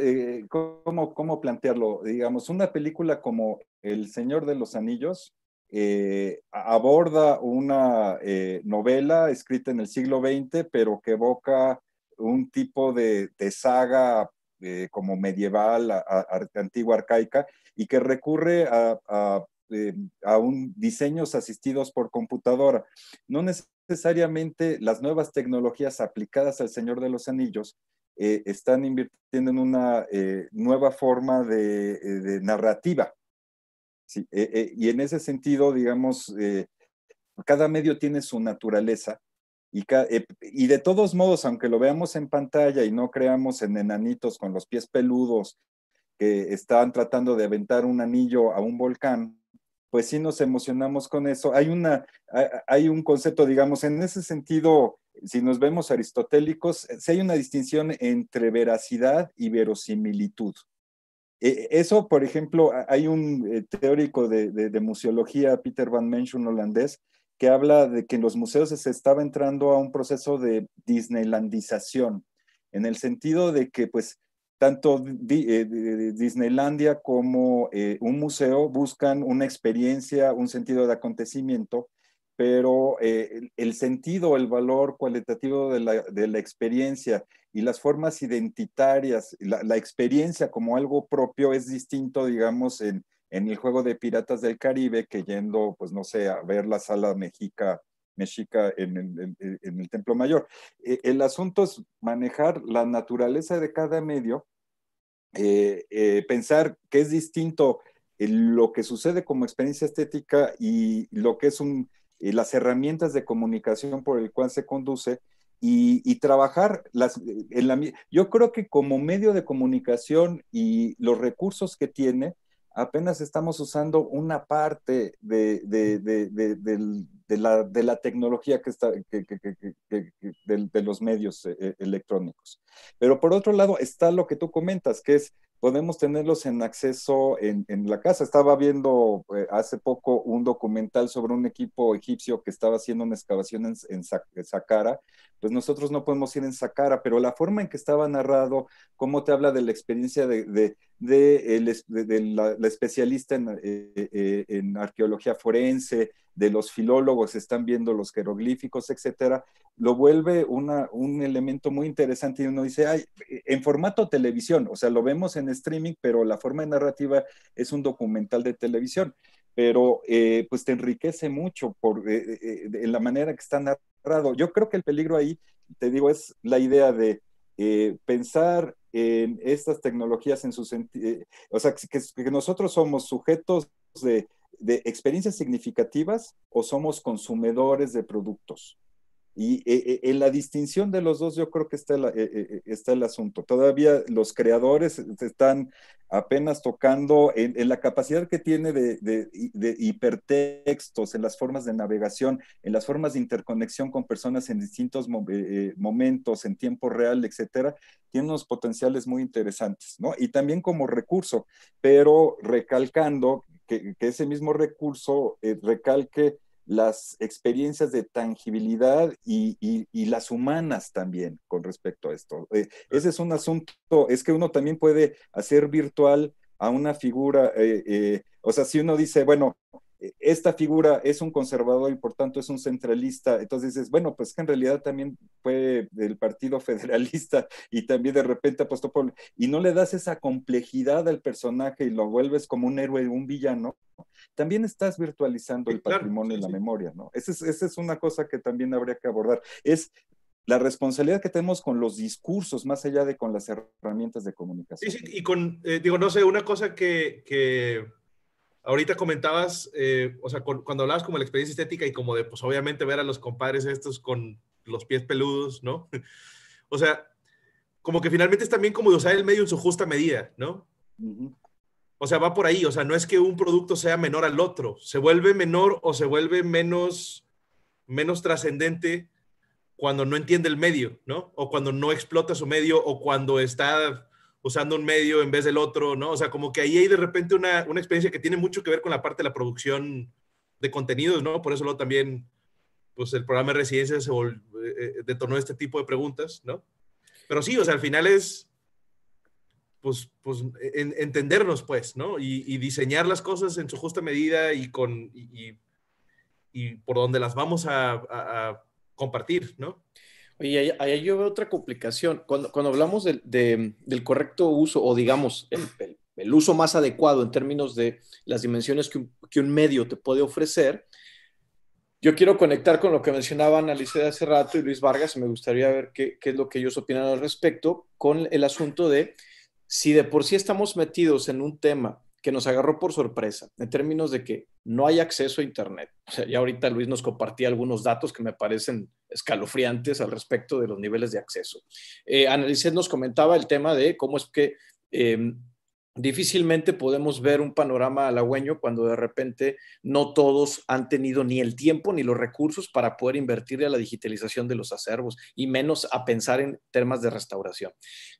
¿cómo, ¿cómo plantearlo? Digamos, una película como El Señor de los Anillos, eh, aborda una eh, novela escrita en el siglo XX, pero que evoca un tipo de, saga eh, como medieval, antigua, arcaica, y que recurre a, un, diseños asistidos por computadora. No necesariamente las nuevas tecnologías aplicadas al Señor de los Anillos están invirtiendo en una nueva forma de, narrativa eh, eh, y en ese sentido, digamos, eh, cada medio tiene su naturaleza y, de todos modos, aunque lo veamos en pantalla y no creamos en enanitos con los pies peludos que estaban tratando de aventar un anillo a un volcán, pues sí nos emocionamos con eso. Hay, una, hay un concepto, digamos, en ese sentido, si nos vemos aristotélicos, si hay una distinción entre veracidad y verosimilitud. E, e, eso, por ejemplo, hay un eh, teórico de, museología, Peter Van Mensch, un holandés, que habla de que en los museos se estaba entrando a un proceso de disneylandización, en el sentido de que, pues, tanto eh, Disneylandia como eh, un museo buscan una experiencia, un sentido de acontecimiento, pero el, sentido, el valor cualitativo de la experiencia, y las formas identitarias, la, experiencia como algo propio es distinto, digamos, en, en, el juego de Piratas del Caribe que yendo, pues no sé, a ver la sala mexica, mexica en el, en, el Templo Mayor. Eh, el asunto es manejar la naturaleza de cada medio, eh, eh, pensar que es distinto lo que sucede como experiencia estética y lo que es un, las herramientas de comunicación por el cual se conduce, y, trabajar las, la, yo creo que como medio de comunicación y los recursos que tiene, apenas estamos usando una parte de, de, de la, tecnología que está, de, los medios eh, eh, electrónicos. Pero por otro lado está lo que tú comentas, que es podemos tenerlos en acceso en, en la casa. Estaba viendo eh, hace poco un documental sobre un equipo egipcio que estaba haciendo una excavación en, en, Saqqara. Pues nosotros no podemos ir en Saqqara, pero la forma en que estaba narrado, cómo te habla de la experiencia de, de, de, la, la, especialista en, eh, eh, en arqueología forense, de los filólogos, están viendo los jeroglíficos, etcétera, lo vuelve un elemento muy interesante y uno dice, ay, en formato televisión, o sea, lo vemos en streaming, pero la forma de narrativa es un documental de televisión, pero eh, pues te enriquece mucho por eh, eh, en la manera que está narrado. Yo creo que el peligro ahí, te digo, es la idea de pensar en estas tecnologías en su sentido, o sea, que nosotros somos sujetos de de experiencias significativas o somos consumidores de productos. Y e, e, en la distinción de los dos yo creo que está, el, e, está el asunto. Todavía los creadores están apenas tocando en, la capacidad que tiene de, hipertextos, en las formas de navegación, en las formas de interconexión con personas en distintos eh, eh, momentos, en tiempo real, etcétera, tiene unos potenciales muy interesantes, ¿no? Y también como recurso, pero recalcando que, ese mismo recurso eh, recalque las experiencias de tangibilidad y, las humanas también con respecto a esto. Eh, ese es un asunto, es que uno también puede hacer virtual a una figura, eh, o sea, si uno dice, bueno, eh, esta figura es un conservador y por tanto es un centralista, entonces dices, bueno, pues que en realidad también fue del Partido Federalista y también de repente apostó por... Y no le das esa complejidad al personaje y lo vuelves como un héroe, un villano, también estás virtualizando el patrimonio y la memoria, ¿no? Esa es, una cosa que también habría que abordar. Es la responsabilidad que tenemos con los discursos, más allá de con las herramientas de comunicación. y con, eh, digo, no sé, una cosa que ahorita comentabas, eh, o sea, cuando hablabas como la experiencia estética y como de, pues obviamente ver a los compadres estos con los pies peludos, ¿no? o sea, como que finalmente es también como de usar el medio en su justa medida, ¿no? O sea, va por ahí, o sea, no es que un producto sea menor al otro, se vuelve menor o se vuelve menos, menos trascendente cuando no entiende el medio, ¿no? O cuando no explota su medio o cuando está usando un medio en vez del otro, ¿no? O sea, como que ahí hay de repente una, una experiencia que tiene mucho que ver con la parte de la producción de contenidos, ¿no? Por eso luego también, pues el programa de residencia se eh, eh, detonó este tipo de preguntas, ¿no? Pero sí, o sea, al final es, pues, pues entendernos, pues, ¿no? Y, diseñar las cosas en su justa medida y con, y, por donde las vamos a compartir, ¿no? Y ahí, yo veo otra complicación. Cuando, cuando hablamos del correcto uso, o digamos, el, uso más adecuado en términos de las dimensiones que un, medio te puede ofrecer, yo quiero conectar con lo que mencionaban Alice hace rato y Luis Vargas, me gustaría ver qué, qué es lo que ellos opinan al respecto, con el asunto de si de por sí estamos metidos en un tema que nos agarró por sorpresa, en términos de que no hay acceso a Internet. O ya ahorita Luis nos compartía algunos datos que me parecen escalofriantes al respecto de los niveles de acceso. Eh, nos comentaba el tema de cómo es que em, difícilmente podemos ver un panorama halagüeño cuando de repente no todos han tenido ni el tiempo ni los recursos para poder invertir a la digitalización de los acervos y menos a pensar en temas de restauración.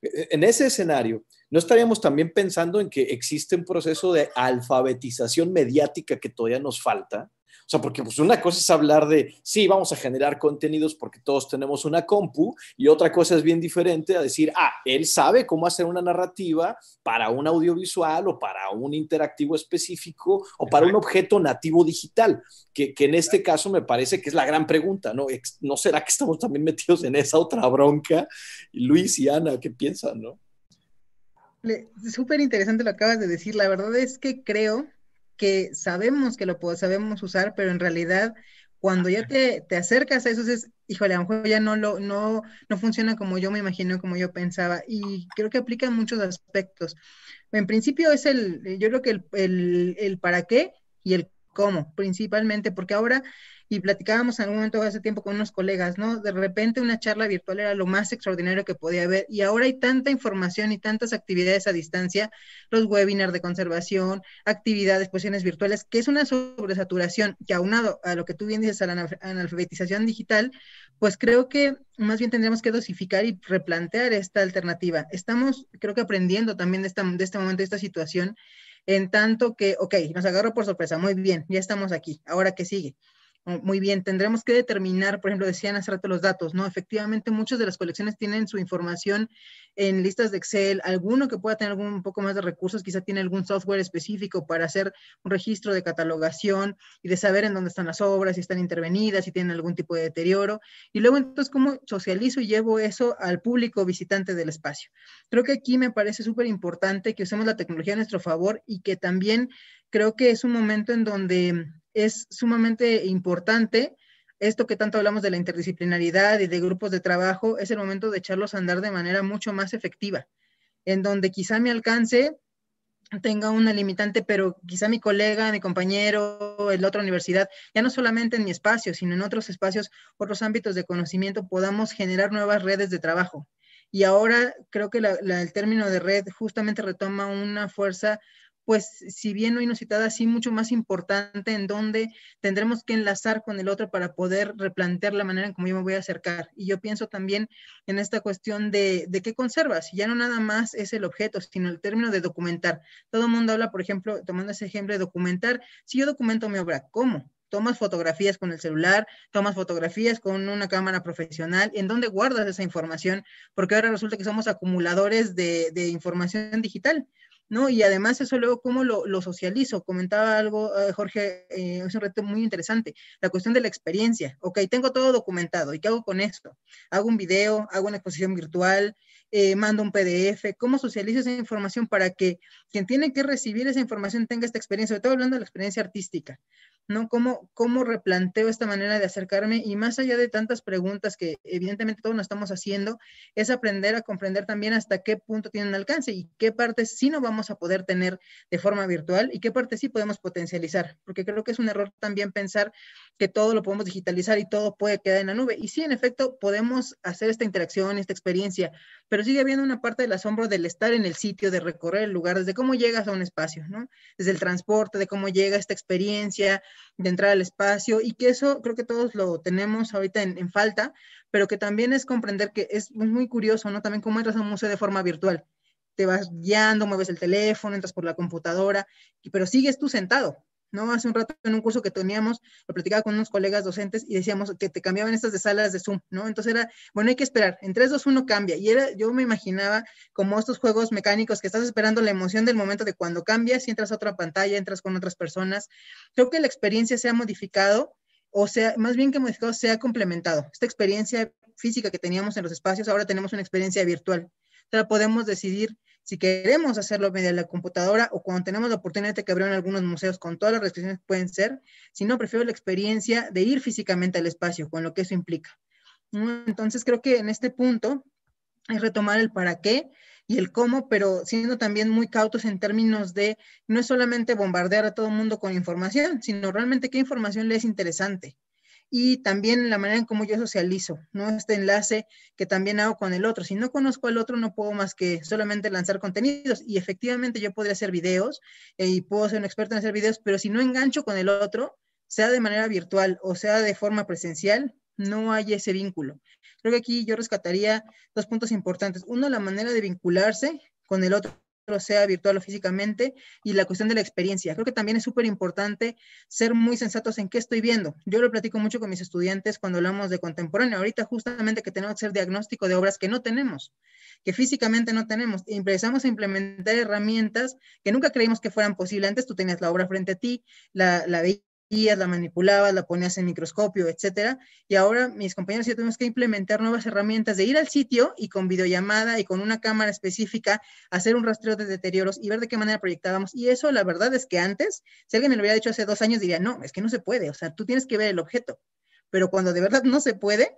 E, e, en ese escenario, ¿no estaríamos también pensando en que existe un proceso de alfabetización mediática que todavía nos falta? O sea, porque pues una cosa es hablar de, sí, vamos a generar contenidos porque todos tenemos una compu y otra cosa es bien diferente a decir, ah, él sabe cómo hacer una narrativa para un audiovisual o para un interactivo específico o para un objeto nativo digital, que, que en este caso me parece que es la gran pregunta, ¿no? ¿No será que estamos también metidos en esa otra bronca? Luis y Ana, ¿qué piensan, no? Súper interesante lo acabas de decir. La verdad es que creo que sabemos que lo podemos, sabemos usar, pero en realidad cuando ya te, acercas a eso, es, híjole, a lo mejor ya no, no, no funciona como yo me imagino, como yo pensaba, y creo que aplica en muchos aspectos. En principio es el, yo creo que el, el para qué y el cómo, principalmente, porque ahora y platicábamos en algún momento hace tiempo con unos colegas, ¿no? De repente una charla virtual era lo más extraordinario que podía haber y ahora hay tanta información y tantas actividades a distancia, los webinars de conservación, actividades, posiciones virtuales, que es una sobresaturación que aunado a lo que tú bien dices, a la analfabetización digital, pues creo que más bien tendríamos que dosificar y replantear esta alternativa. Estamos, creo que aprendiendo también de, esta, de este momento, de esta situación, en tanto que, ok, nos agarro por sorpresa, muy bien, ya estamos aquí, ahora ¿qué sigue Mm, muy bien, tendremos que determinar, por ejemplo, decían hace rato los datos, ¿no? Efectivamente, muchas de las colecciones tienen su información en listas de Excel, alguno que pueda tener un poco más de recursos, quizá tiene algún software específico para hacer un registro de catalogación y de saber en dónde están las obras, si están intervenidas, si tienen algún tipo de deterioro. Y luego, entonces, ¿cómo socializo y llevo eso al público visitante del espacio? Creo que aquí me parece súper importante que usemos la tecnología a nuestro favor y que también creo que es un momento en donde es sumamente importante. Esto que tanto hablamos de la interdisciplinaridad y de grupos de trabajo, es el momento de echarlos a andar de manera mucho más efectiva, en donde quizá mi alcance tenga una limitante, pero quizá mi colega, mi compañero, en la otra universidad, ya no solamente en mi espacio, sino en otros espacios, otros ámbitos de conocimiento, podamos generar nuevas redes de trabajo. Y ahora creo que el término de red justamente retoma una fuerza pues si bien hoy no citada, sí mucho más importante en donde tendremos que enlazar con el otro para poder replantear la manera en cómo yo me voy a acercar. Y yo pienso también en esta cuestión de, qué conservas. Ya no nada más es el objeto, sino el término de documentar. Todo el mundo habla, por ejemplo, tomando ese ejemplo de documentar. Si yo documento mi obra, ¿cómo? tomas fotografías con el celular, tomas fotografías con una cámara profesional, ¿en dónde guardas esa información? Porque ahora resulta que somos acumuladores de, de información digital. ¿no? Y además eso luego cómo lo, socializo. Comentaba algo, eh, Jorge, es eh, un reto muy interesante, la cuestión de la experiencia. Ok, tengo todo documentado, ¿y qué hago con esto? Hago un video, hago una exposición virtual, eh, mando un PDF, ¿cómo socializo esa información para que quien tiene que recibir esa información tenga esta experiencia? Sobre todo hablando de la experiencia artística, ¿no? ¿Cómo, ¿Cómo replanteo esta manera de acercarme? Y más allá de tantas preguntas que evidentemente todos nos estamos haciendo, es aprender a comprender también hasta qué punto tienen alcance y qué partes sí no vamos a poder tener de forma virtual y qué partes sí podemos potencializar, porque creo que es un error también pensar que todo lo podemos digitalizar y todo puede quedar en la nube. Y sí, en efecto, podemos hacer esta interacción, esta experiencia, pero sigue habiendo una parte del asombro del estar en el sitio, de recorrer el lugar, desde cómo llegas a un espacio, ¿no? Desde el transporte, de cómo llega esta experiencia, de entrar al espacio y que eso creo que todos lo tenemos ahorita en, falta, pero que también es comprender que es muy curioso, ¿no? También cómo entras a un museo de forma virtual. Te vas guiando, mueves el teléfono, entras por la computadora, pero sigues tú sentado, ¿no? Hace un rato en un curso que teníamos, lo platicaba con unos colegas docentes y decíamos que te cambiaban estas de salas de Zoom, ¿no? Entonces era, bueno, hay que esperar, en 3, 2, 1 cambia. Y era, yo me imaginaba como estos juegos mecánicos que estás esperando la emoción del momento de cuando cambias y entras a otra pantalla, entras con otras personas. Creo que la experiencia se ha modificado, o sea, más bien que modificado, se ha complementado. Esta experiencia física que teníamos en los espacios, ahora tenemos una experiencia virtual. O sea, podemos decidir si queremos hacerlo mediante la computadora o cuando tenemos la oportunidad de que abrieron algunos museos con todas las restricciones que pueden ser, si no, prefiero la experiencia de ir físicamente al espacio, con lo que eso implica. Entonces creo que en este punto es retomar el para qué y el cómo, pero siendo también muy cautos en términos de no es solamente bombardear a todo el mundo con información, sino realmente qué información le es interesante y también la manera en cómo yo socializo, ¿no? Este enlace que también hago con el otro. Si no conozco al otro, no puedo más que solamente lanzar contenidos y efectivamente yo podría hacer videos eh, y puedo ser un experto en hacer videos, pero si no engancho con el otro, sea de manera virtual o sea de forma presencial, no hay ese vínculo. Creo que aquí yo rescataría dos puntos importantes. Uno, la manera de vincularse con el otro sea virtual o físicamente, y la cuestión de la experiencia. Creo que también es súper importante ser muy sensatos en qué estoy viendo. Yo lo platico mucho con mis estudiantes cuando hablamos de contemporáneo. Ahorita justamente que tenemos que hacer diagnóstico de obras que no tenemos, que físicamente no tenemos. empezamos a implementar herramientas que nunca creímos que fueran posibles. Antes tú tenías la obra frente a ti, la, la la manipulabas, la ponías en microscopio, etcétera. Y ahora mis compañeros y yo tenemos que implementar nuevas herramientas de ir al sitio y con videollamada y con una cámara específica hacer un rastreo de deterioros y ver de qué manera proyectábamos. Y eso, la verdad es que antes, si alguien me lo hubiera dicho hace dos años, diría, no, es que no se puede, o sea, tú tienes que ver el objeto. Pero cuando de verdad no se puede,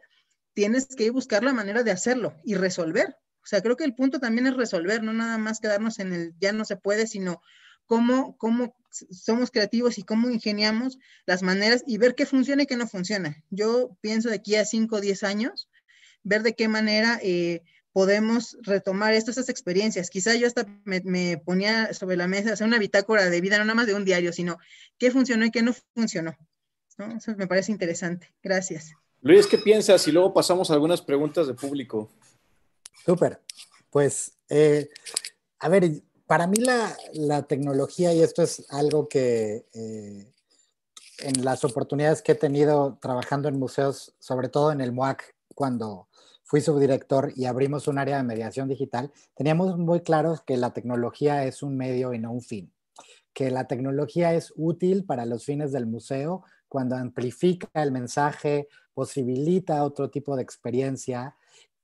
tienes que buscar la manera de hacerlo y resolver. O sea, creo que el punto también es resolver, no nada más quedarnos en el ya no se puede, sino cómo, somos creativos y cómo ingeniamos las maneras y ver qué funciona y qué no funciona. Yo pienso de aquí a 5 o 10 años, ver de qué manera eh, podemos retomar estas experiencias. Quizá yo hasta me, ponía sobre la mesa hacer una bitácora de vida, no nada más de un diario, sino qué funcionó y qué no funcionó. Eso me parece interesante. Gracias. Luis, ¿qué piensas? Y luego pasamos a algunas preguntas de público. Súper. Pues, eh, a ver, para mí la, tecnología, y esto es algo que eh, en las oportunidades que he tenido trabajando en museos, sobre todo en el MOAC, cuando fui subdirector y abrimos un área de mediación digital, teníamos muy claros que la tecnología es un medio y no un fin, que la tecnología es útil para los fines del museo cuando amplifica el mensaje, posibilita otro tipo de experiencia,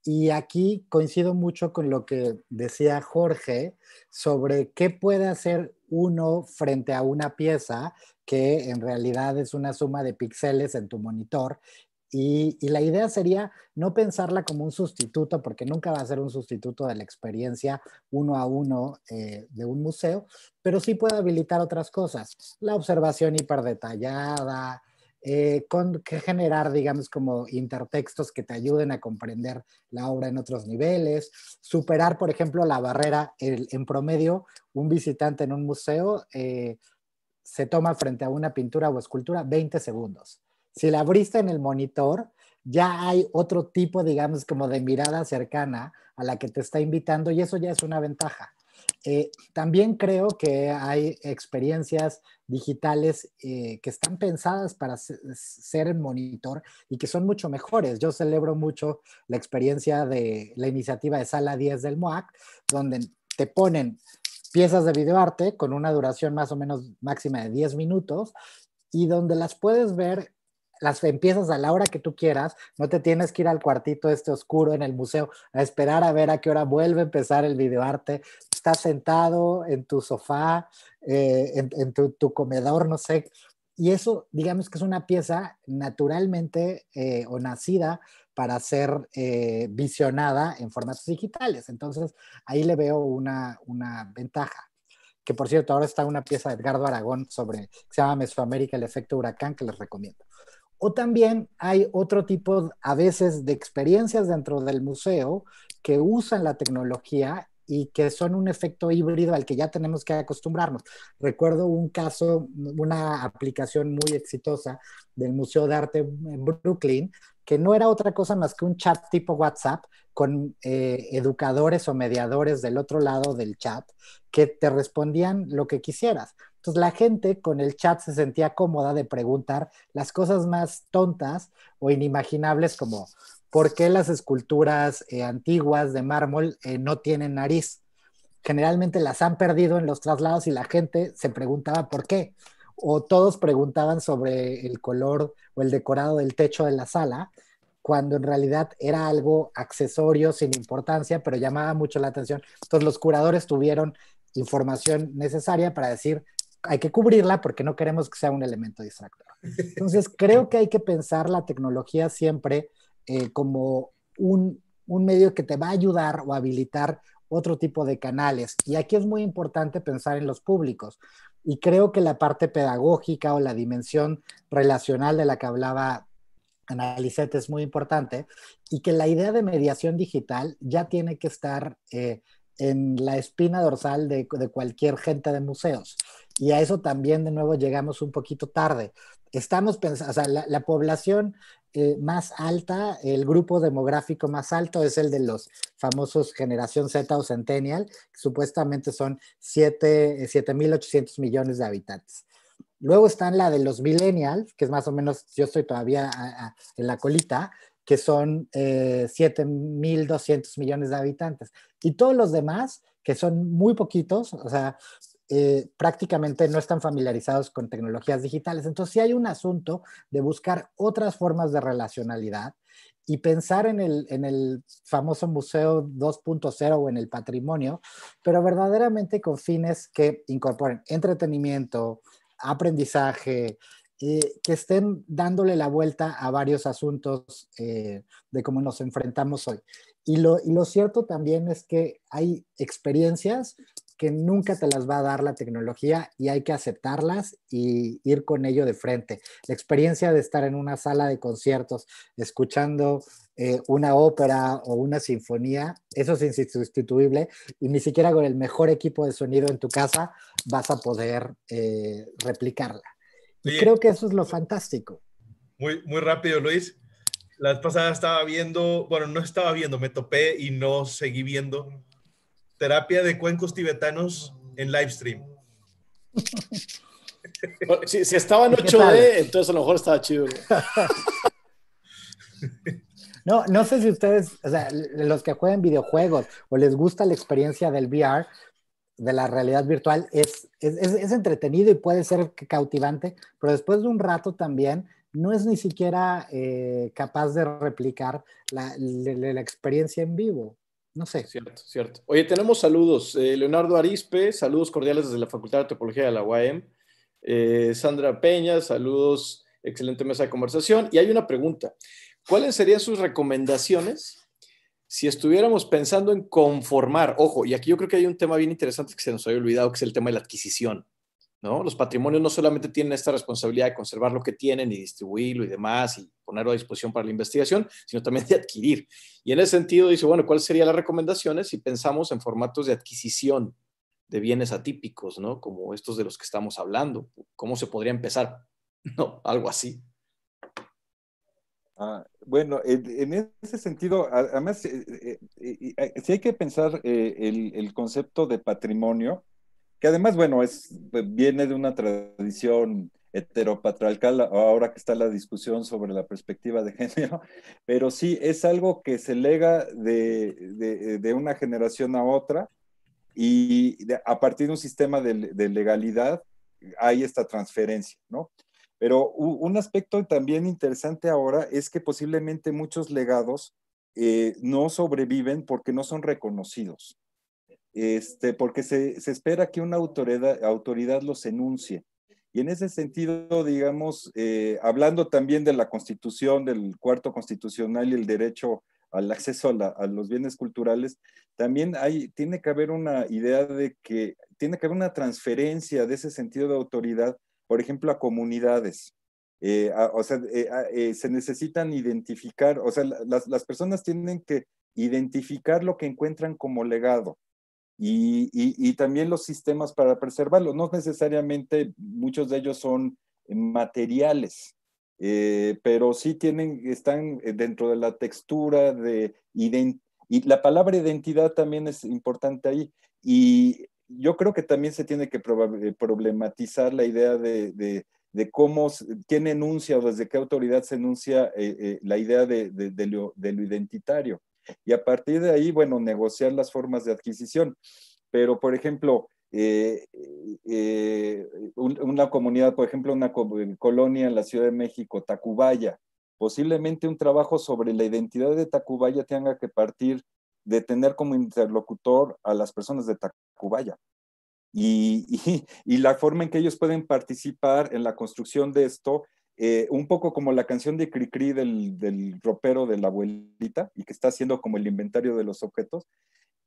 y aquí coincido mucho con lo que decía Jorge sobre qué puede hacer uno frente a una pieza que en realidad es una suma de píxeles en tu monitor. Y, la idea sería no pensarla como un sustituto, porque nunca va a ser un sustituto de la experiencia uno a uno eh, de un museo, pero sí puede habilitar otras cosas, la observación hiperdetallada, eh, con, que generar, digamos, como intertextos que te ayuden a comprender la obra en otros niveles, superar, por ejemplo, la barrera, en promedio, un visitante en un museo eh, se toma frente a una pintura o escultura 20 segundos. Si la abriste en el monitor, ya hay otro tipo, digamos, como de mirada cercana a la que te está invitando y eso ya es una ventaja. Eh, también creo que hay experiencias digitales eh, que están pensadas para ser monitor y que son mucho mejores. Yo celebro mucho la experiencia de la iniciativa de Sala 10 del MOAC, donde te ponen piezas de videoarte con una duración más o menos máxima de 10 minutos y donde las puedes ver las empiezas a la hora que tú quieras, no te tienes que ir al cuartito este oscuro en el museo a esperar a ver a qué hora vuelve a empezar el videoarte estás sentado en tu sofá, eh, en, tu, comedor, no sé. Y eso, digamos que es una pieza naturalmente eh, o nacida para ser eh, visionada en formatos digitales. Entonces, ahí le veo una, ventaja que por cierto ahora está una pieza de Edgardo Aragón sobre, se llama Mesoamérica, el efecto huracán, que les recomiendo. O también hay otro tipo a veces de experiencias dentro del museo que usan la tecnología y que son un efecto híbrido al que ya tenemos que acostumbrarnos. Recuerdo un caso, una aplicación muy exitosa del Museo de Arte en Brooklyn, que no era otra cosa más que un chat tipo WhatsApp con eh, educadores o mediadores del otro lado del chat que te respondían lo que quisieras. Entonces la gente con el chat se sentía cómoda de preguntar las cosas más tontas o inimaginables como por qué las esculturas eh, antiguas de mármol eh, no tienen nariz. Generalmente las han perdido en los traslados y la gente se preguntaba por qué. O todos preguntaban sobre el color o el decorado del techo de la sala, cuando en realidad era algo accesorio sin importancia, pero llamaba mucho la atención. Entonces los curadores tuvieron información necesaria para decir, hay que cubrirla porque no queremos que sea un elemento distractor. Entonces creo que hay que pensar la tecnología siempre eh, como un, medio que te va a ayudar o habilitar otro tipo de canales. Y aquí es muy importante pensar en los públicos. Y creo que la parte pedagógica o la dimensión relacional de la que hablaba Analicet es muy importante y que la idea de mediación digital ya tiene que estar eh, en la espina dorsal de, cualquier gente de museos. Y a eso también de nuevo llegamos un poquito tarde estamos pensando, o sea, la población eh, más alta, el grupo demográfico más alto es el de los famosos generación Z o Centennial, supuestamente son 7.800 eh, millones de habitantes. Luego están la de los millennials, que es más o menos, yo estoy todavía en la colita, que son eh, 7.200 millones de habitantes. Y todos los demás, que son muy poquitos, o sea, eh, prácticamente no están familiarizados con tecnologías digitales. Entonces, sí hay un asunto de buscar otras formas de relacionalidad y pensar en el, famoso museo 2.0 o en el patrimonio, pero verdaderamente con fines que incorporen entretenimiento, aprendizaje, eh, que estén dándole la vuelta a varios asuntos eh, de cómo nos enfrentamos hoy. Y lo, y lo cierto también es que hay experiencias que nunca te las va a dar la tecnología y hay que aceptarlas y ir con ello de frente. La experiencia de estar en una sala de conciertos escuchando eh, una ópera o una sinfonía, eso es insustituible y ni siquiera con el mejor equipo de sonido en tu casa vas a poder eh, replicarla. y creo que eso es lo fantástico. Muy, muy rápido, Luis. La vez pasada estaba viendo, bueno, no estaba viendo, me topé y no seguí viendo terapia de cuencos tibetanos en live stream. si, estaban 8D, entonces a lo mejor estaba chido. No, no sé si ustedes, los que juegan videojuegos o les gusta la experiencia del VR, de la realidad virtual, es, es, entretenido y puede ser cautivante, pero después de un rato también no es ni siquiera eh, capaz de replicar la experiencia en vivo. No sé. Cierto, cierto. Oye, tenemos saludos. Eh, Leonardo Arispe, saludos cordiales desde la Facultad de Antropología de la UAM. Eh, Sandra Peña, saludos. Excelente mesa de conversación. Y hay una pregunta. ¿Cuáles serían sus recomendaciones si estuviéramos pensando en conformar? Ojo, y aquí yo creo que hay un tema bien interesante que se nos había olvidado, que es el tema de la adquisición. ¿no? Los patrimonios no solamente tienen esta responsabilidad de conservar lo que tienen y distribuirlo y demás y ponerlo a disposición para la investigación, sino también de adquirir. Y en ese sentido dice, bueno, ¿cuáles serían las recomendaciones si pensamos en formatos de adquisición de bienes atípicos, ¿no? Como estos de los que estamos hablando. ¿Cómo se podría empezar? No, algo así. Ah, bueno, en ese sentido, además, eh, eh, eh, si hay que pensar el concepto de patrimonio, que además, bueno, es, eh, viene de una tradición heteropatriarcal, ahora que está la discusión sobre la perspectiva de género, pero sí es algo que se lega de, una generación a otra y a partir de un sistema de, legalidad hay esta transferencia, ¿no? Pero un aspecto también interesante ahora es que posiblemente muchos legados eh, no sobreviven porque no son reconocidos. Este, porque se, espera que una autoridad, los enuncie. Y en ese sentido, digamos, eh, hablando también de la constitución, del cuarto constitucional y el derecho al acceso a, los bienes culturales, también hay, tiene que haber una idea de que tiene que haber una transferencia de ese sentido de autoridad, por ejemplo, a comunidades. Eh, o sea, eh, se necesitan identificar, o sea, las personas tienen que identificar lo que encuentran como legado y, también los sistemas para preservarlo. No necesariamente muchos de ellos son materiales, eh, pero sí tienen, están dentro de la textura de y la palabra identidad también es importante ahí. Y yo creo que también se tiene que eh, problematizar la idea de, de, cómo, quién enuncia o desde qué autoridad se enuncia eh, la idea de de, lo, identitario y a partir de ahí, bueno, negociar las formas de adquisición. Pero, por ejemplo, eh, eh, una comunidad, por ejemplo, una eh, colonia en la Ciudad de México, Tacubaya, posiblemente un trabajo sobre la identidad de Tacubaya tenga que partir de tener como interlocutor a las personas de Tacubaya. y, la forma en que ellos pueden participar en la construcción de esto eh, un poco como la canción de Cricri del, del ropero de la abuelita y que está haciendo como el inventario de los objetos.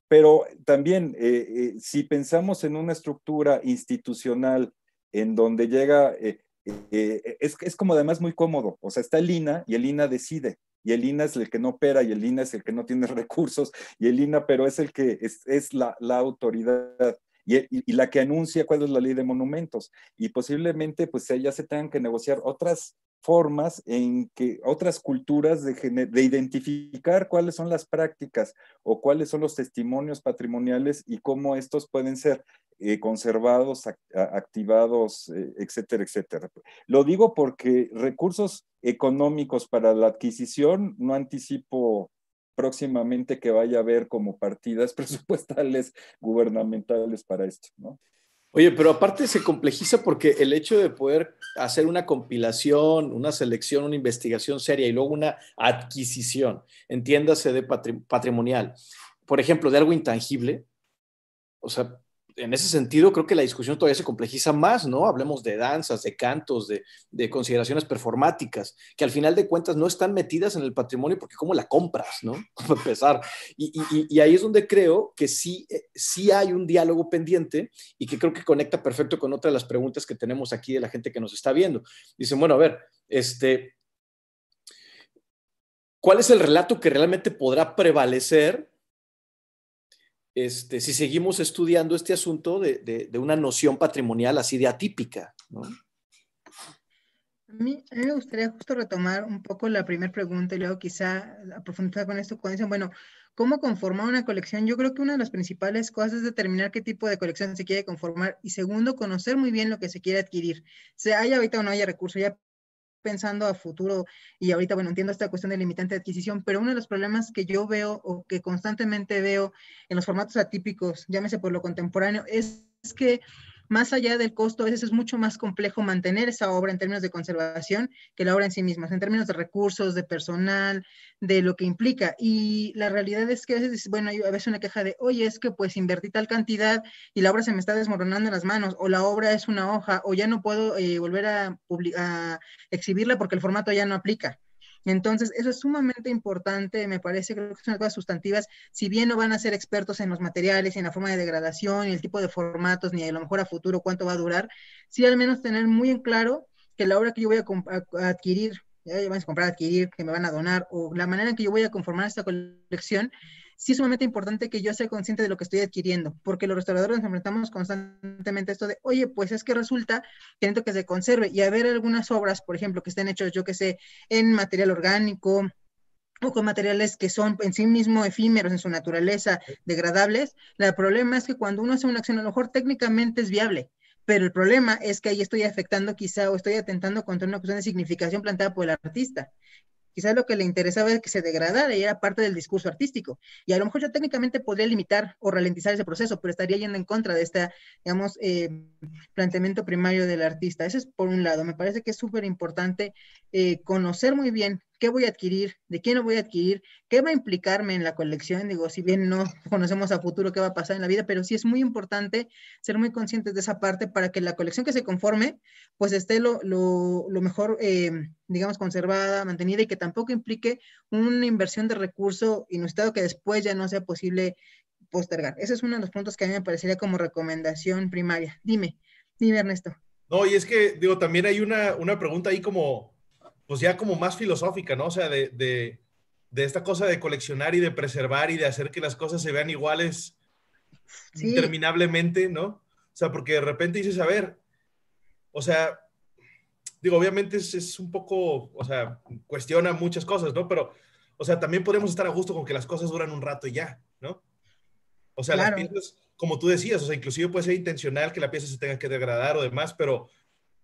Pero también, eh, eh, si pensamos en una estructura institucional en donde llega, es, como además muy cómodo, o sea, está el INA y el INA decide, y el INA es el que no opera, y el INA es el que no tiene recursos, y el INA, pero es el que es, la, la autoridad y, la que anuncia cuál es la ley de monumentos. Y posiblemente pues ya se tengan que negociar otras formas en que otras culturas de, identificar cuáles son las prácticas o cuáles son los testimonios patrimoniales y cómo estos pueden ser eh, conservados, activados, eh, etcétera, etcétera. Lo digo porque recursos económicos para la adquisición no anticipo próximamente que vaya a haber como partidas presupuestales gubernamentales para esto, ¿no? Oye, pero aparte se complejiza porque el hecho de poder hacer una compilación, una selección, una investigación seria y luego una adquisición, entiéndase de patrimonial, por ejemplo, de algo intangible, o sea, en ese sentido, creo que la discusión todavía se complejiza más, ¿no? Hablemos de danzas, de cantos, de, consideraciones performáticas, que al final de cuentas no están metidas en el patrimonio porque cómo la compras, ¿no? Para empezar. Y, ahí es donde creo que sí, eh, sí hay un diálogo pendiente y que creo que conecta perfecto con otra de las preguntas que tenemos aquí de la gente que nos está viendo. Dicen, bueno, a ver, este, ¿cuál es el relato que realmente podrá prevalecer este, si seguimos estudiando este asunto de, una noción patrimonial así de atípica. A mí, me gustaría justo retomar un poco la primera pregunta y luego quizá profundizar con esto. Con eso. Bueno, ¿cómo conformar una colección? Yo creo que una de las principales cosas es determinar qué tipo de colección se quiere conformar y segundo, conocer muy bien lo que se quiere adquirir, Si hay ahorita o no haya recursos. Ya pensando a futuro y ahorita, bueno, entiendo esta cuestión de limitante de adquisición, pero uno de los problemas que yo veo o que constantemente veo en los formatos atípicos, llámese por lo contemporáneo, es que más allá del costo, a veces es mucho más complejo mantener esa obra en términos de conservación que la obra en sí misma, en términos de recursos, de personal, de lo que implica. Y la realidad es que a veces, bueno, hay a veces una queja de, oye, es que pues invertí tal cantidad y la obra se me está desmoronando en las manos, o la obra es una hoja, o ya no puedo eh, volver a, a exhibirla porque el formato ya no aplica. Entonces, eso es sumamente importante, me parece, que son cosas sustantivas, si bien no van a ser expertos en los materiales, en la forma de degradación, y el tipo de formatos, ni a lo mejor a futuro cuánto va a durar, sí al menos tener muy en claro que la obra que yo voy a, adquirir, van a comprar, adquirir, que me van a donar, o la manera en que yo voy a conformar esta colección, sí es sumamente importante que yo sea consciente de lo que estoy adquiriendo, porque los restauradores nos enfrentamos constantemente a esto de, oye, pues es que resulta que necesito que se conserve y haber algunas obras, por ejemplo, que estén hechas, yo que sé, en material orgánico, o con materiales que son en sí mismo efímeros en su naturaleza, degradables, el problema es que cuando uno hace una acción, a lo mejor técnicamente es viable, pero el problema es que ahí estoy afectando quizá o estoy atentando contra una cuestión de significación planteada por el artista. Quizás lo que le interesaba es que se degradara y era parte del discurso artístico. Y a lo mejor yo técnicamente podría limitar o ralentizar ese proceso, pero estaría yendo en contra de este, digamos, eh, planteamiento primario del artista. Eso es por un lado. Me parece que es súper importante eh, conocer muy bien qué voy a adquirir, de quién lo voy a adquirir, qué va a implicarme en la colección. Digo, si bien no conocemos a futuro qué va a pasar en la vida, pero sí es muy importante ser muy conscientes de esa parte para que la colección que se conforme, pues esté lo, mejor, eh, digamos, conservada, mantenida y que tampoco implique una inversión de recurso inusitado que después ya no sea posible postergar. Ese es uno de los puntos que a mí me parecería como recomendación primaria. Dime, dime Ernesto. No, y es que, digo, también hay una, una pregunta ahí como pues ya como más filosófica, ¿no? O sea, de, de, de, esta cosa de coleccionar y de preservar y de hacer que las cosas se vean iguales interminablemente, ¿no? O sea, porque de repente dices, a ver, o sea, digo, obviamente es, es, un poco, o sea, cuestiona muchas cosas, ¿no? Pero, o sea, también podemos estar a gusto con que las cosas duran un rato y ya, ¿no? O sea, las piezas, como tú decías, o sea, inclusive puede ser intencional que la pieza se tenga que degradar o demás, pero,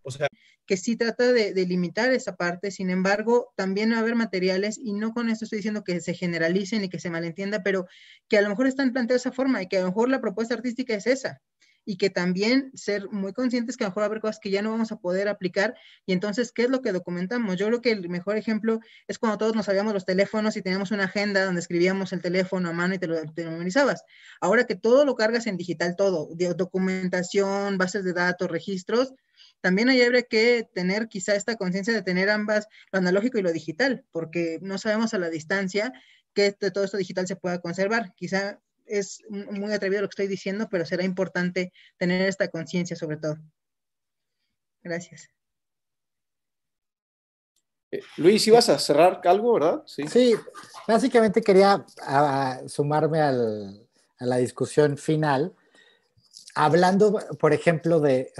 o sea, que sí trata de, limitar esa parte, sin embargo, también va a haber materiales, y no con esto estoy diciendo que se generalicen y que se malentienda, pero que a lo mejor están planteados de esa forma y que a lo mejor la propuesta artística es esa, y que también ser muy conscientes que a lo mejor va a haber cosas que ya no vamos a poder aplicar y entonces, ¿qué es lo que documentamos? Yo creo que el mejor ejemplo es cuando todos nos sabíamos los teléfonos y teníamos una agenda donde escribíamos el teléfono a mano y te lo, memorizabas. Ahora que todo lo cargas en digital, todo, documentación, bases de datos, registros, también hay que tener quizá esta conciencia de tener ambas, lo analógico y lo digital, porque no sabemos a la distancia que este, todo esto digital se pueda conservar. Quizá es muy atrevido lo que estoy diciendo, pero será importante tener esta conciencia sobre todo. Gracias. Eh, Luis, ibas a cerrar algo, ¿verdad? Sí, sí básicamente quería sumarme a la discusión final, hablando, por ejemplo, de,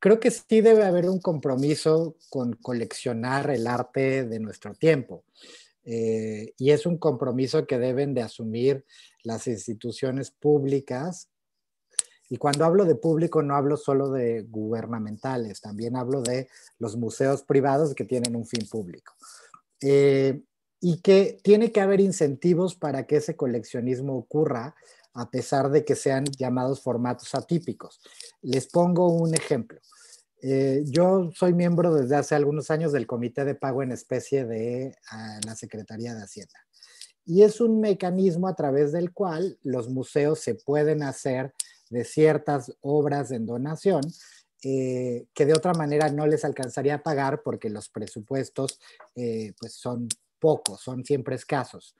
creo que sí debe haber un compromiso con coleccionar el arte de nuestro tiempo. Eh, y es un compromiso que deben de asumir las instituciones públicas. Y cuando hablo de público no hablo solo de gubernamentales, también hablo de los museos privados que tienen un fin público. Eh, y que tiene que haber incentivos para que ese coleccionismo ocurra, a pesar de que sean llamados formatos atípicos. Les pongo un ejemplo. Eh, yo soy miembro desde hace algunos años del Comité de Pago en Especie de ah, la Secretaría de Hacienda. Y es un mecanismo a través del cual los museos se pueden hacer de ciertas obras en donación eh, que de otra manera no les alcanzaría a pagar porque los presupuestos eh, pues son pocos, son siempre escasos.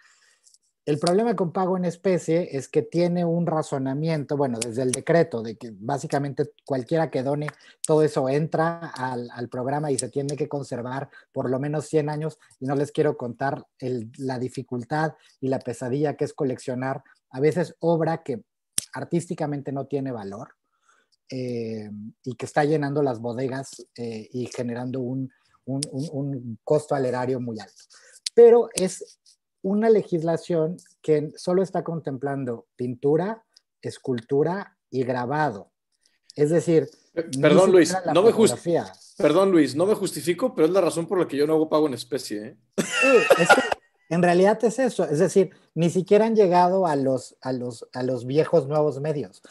El problema con pago en especie es que tiene un razonamiento, bueno, desde el decreto, de que básicamente cualquiera que done todo eso entra al, programa y se tiene que conservar por lo menos 100 años. Y no les quiero contar la dificultad y la pesadilla que es coleccionar a veces obra que artísticamente no tiene valor eh, y que está llenando las bodegas eh, y generando un, un costo al erario muy alto pero es una legislación que solo está contemplando pintura, escultura y grabado. Es decir, eh, perdón Luis, no me perdón Luis, no me justifico, pero es la razón por la que yo no hago pago en especie. ¿eh? es que en realidad es eso, es decir, ni siquiera han llegado a los, a los, a los viejos nuevos medios.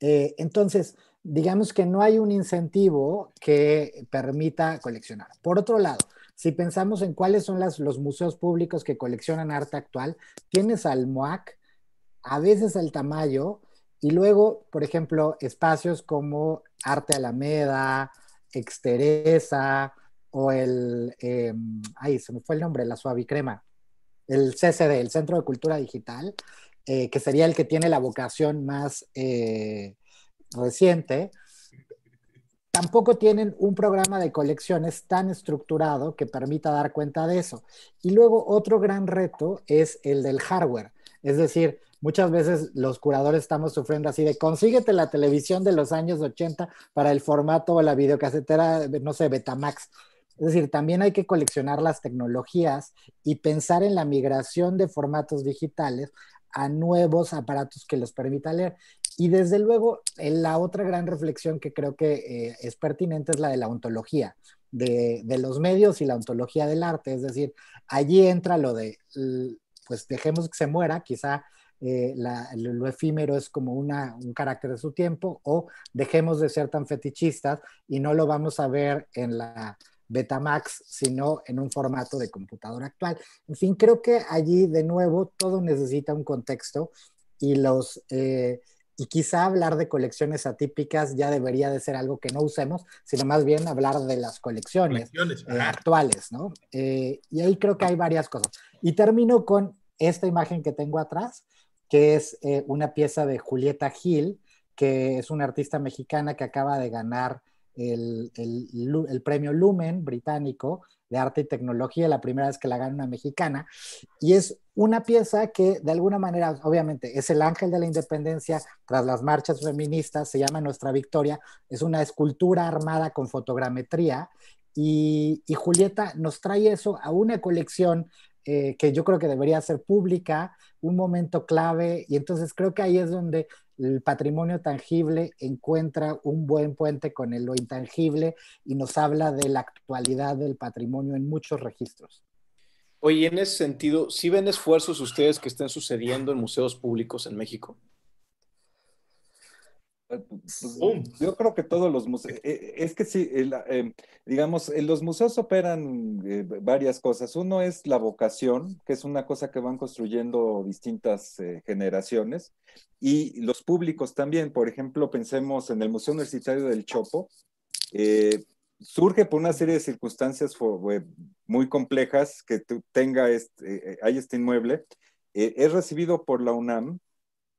Eh, entonces, digamos que no hay un incentivo que permita coleccionar. Por otro lado, si pensamos en cuáles son los museos públicos que coleccionan arte actual, tienes al MOAC, a veces al Tamayo, y luego, por ejemplo, espacios como Arte Alameda, Exteresa, o el, em, ay, se me fue el nombre, la Crema, el CCD, el Centro de Cultura Digital, eh, que sería el que tiene la vocación más eh, reciente, tampoco tienen un programa de colecciones tan estructurado que permita dar cuenta de eso. Y luego otro gran reto es el del hardware. Es decir, muchas veces los curadores estamos sufriendo así de consíguete la televisión de los años 80 para el formato o la videocasetera, no sé, Betamax. Es decir, también hay que coleccionar las tecnologías y pensar en la migración de formatos digitales a nuevos aparatos que los permita leer. Y desde luego, eh, la otra gran reflexión que creo que eh, es pertinente es la de la ontología. De, los medios y la ontología del arte, es decir, allí entra lo de, pues dejemos que se muera, quizá eh, lo, efímero es como una, un carácter de su tiempo, o dejemos de ser tan fetichistas y no lo vamos a ver en la Betamax, sino en un formato de computadora actual. En fin, creo que allí de nuevo todo necesita un contexto y los y quizá hablar de colecciones atípicas ya debería de ser algo que no usemos, sino más bien hablar de las colecciones, eh, actuales, ¿no? Eh, y ahí creo que hay varias cosas. Y termino con esta imagen que tengo atrás, que es eh, una pieza de Julieta Gil, que es una artista mexicana que acaba de ganar el, premio Lumen británico de arte y tecnología, la primera vez que la gana una mexicana, y es una pieza que de alguna manera, obviamente, es el ángel de la independencia tras las marchas feministas, se llama Nuestra Victoria, es una escultura armada con fotogrametría, y, Julieta nos trae eso a una colección eh, que yo creo que debería ser pública, un momento clave, y entonces creo que ahí es donde el patrimonio tangible encuentra un buen puente con el, lo intangible y nos habla de la actualidad del patrimonio en muchos registros. Oye, en ese sentido, ¿sí ven esfuerzos ustedes que estén sucediendo en museos públicos en México? Pues, pues, pues, yo creo que todos los museos, eh, es que sí, eh, digamos, eh, los museos operan varias cosas. Uno es la vocación, que es una cosa que van construyendo distintas generaciones, y los públicos también. Por ejemplo, pensemos en el Museo Universitario del Chopo. surge por una serie de circunstancias muy complejas que tenga este, hay este inmueble. es recibido por la UNAM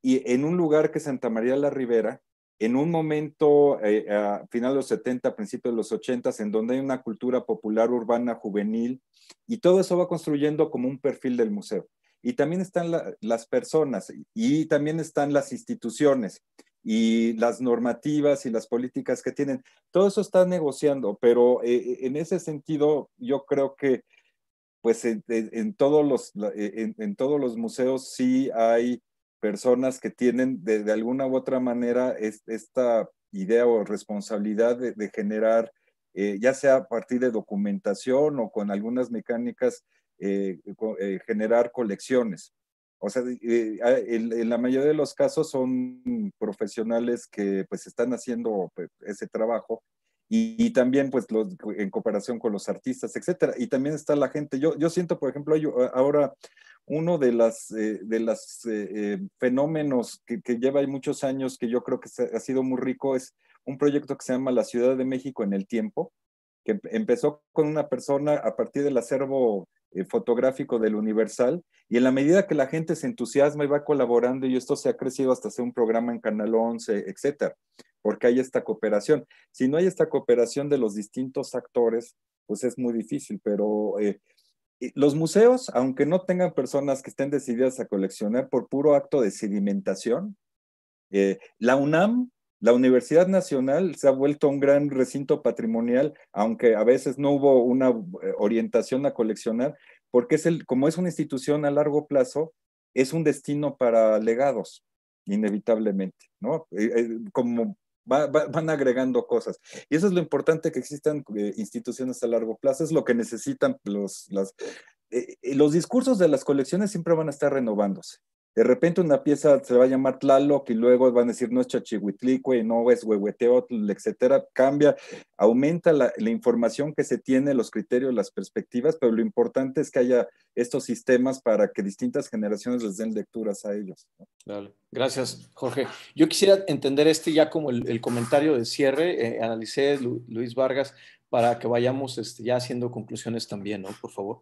y en un lugar que es Santa María la Ribera en un momento, eh, a final de los 70, principios de los 80, en donde hay una cultura popular, urbana, juvenil, y todo eso va construyendo como un perfil del museo. Y también están las personas, y también están las instituciones, y las normativas y las políticas que tienen. Todo eso está negociando, pero eh, en ese sentido, yo creo que pues en, todos, los, en, todos los museos sí hay personas que tienen de, alguna u otra manera esta idea o responsabilidad de, generar, eh, ya sea a partir de documentación o con algunas mecánicas, eh, eh, generar colecciones. O sea, en, la mayoría de los casos son profesionales que pues están haciendo pues, ese trabajo y, también pues los, en cooperación con los artistas, etcétera. Y también está la gente, yo, yo siento, por ejemplo, yo, ahora uno de los eh, de eh, eh, fenómenos que, que, lleva muchos años que yo creo que ha sido muy rico es un proyecto que se llama La Ciudad de México en el Tiempo, que empezó con una persona a partir del acervo fotográfico del Universal y en la medida que la gente se entusiasma y va colaborando y esto se ha crecido hasta hacer un programa en Canal 11, etcétera, porque hay esta cooperación. Si no hay esta cooperación de los distintos actores, pues es muy difícil, pero los museos, aunque no tengan personas que estén decididas a coleccionar por puro acto de sedimentación, eh, la UNAM, la Universidad Nacional, se ha vuelto un gran recinto patrimonial, aunque a veces no hubo una eh, orientación a coleccionar, porque es el, como es una institución a largo plazo, es un destino para legados, inevitablemente, ¿no? Eh, como van agregando cosas. Y eso es lo importante que existan eh, instituciones a largo plazo, es lo que necesitan eh, eh, los discursos de las colecciones siempre van a estar renovándose. De repente una pieza se va a llamar Tlaloc y luego van a decir no es Chachihuitlicue, no es Huehueteotl, etcétera. Cambia, aumenta la, información que se tiene, los criterios, las perspectivas, pero lo importante es que haya estos sistemas para que distintas generaciones les den lecturas a ellos. Gracias, Jorge. Yo quisiera entender este ya como el, comentario de cierre, eh, Luis Vargas, para que vayamos este, ya haciendo conclusiones también, ¿no? Por favor.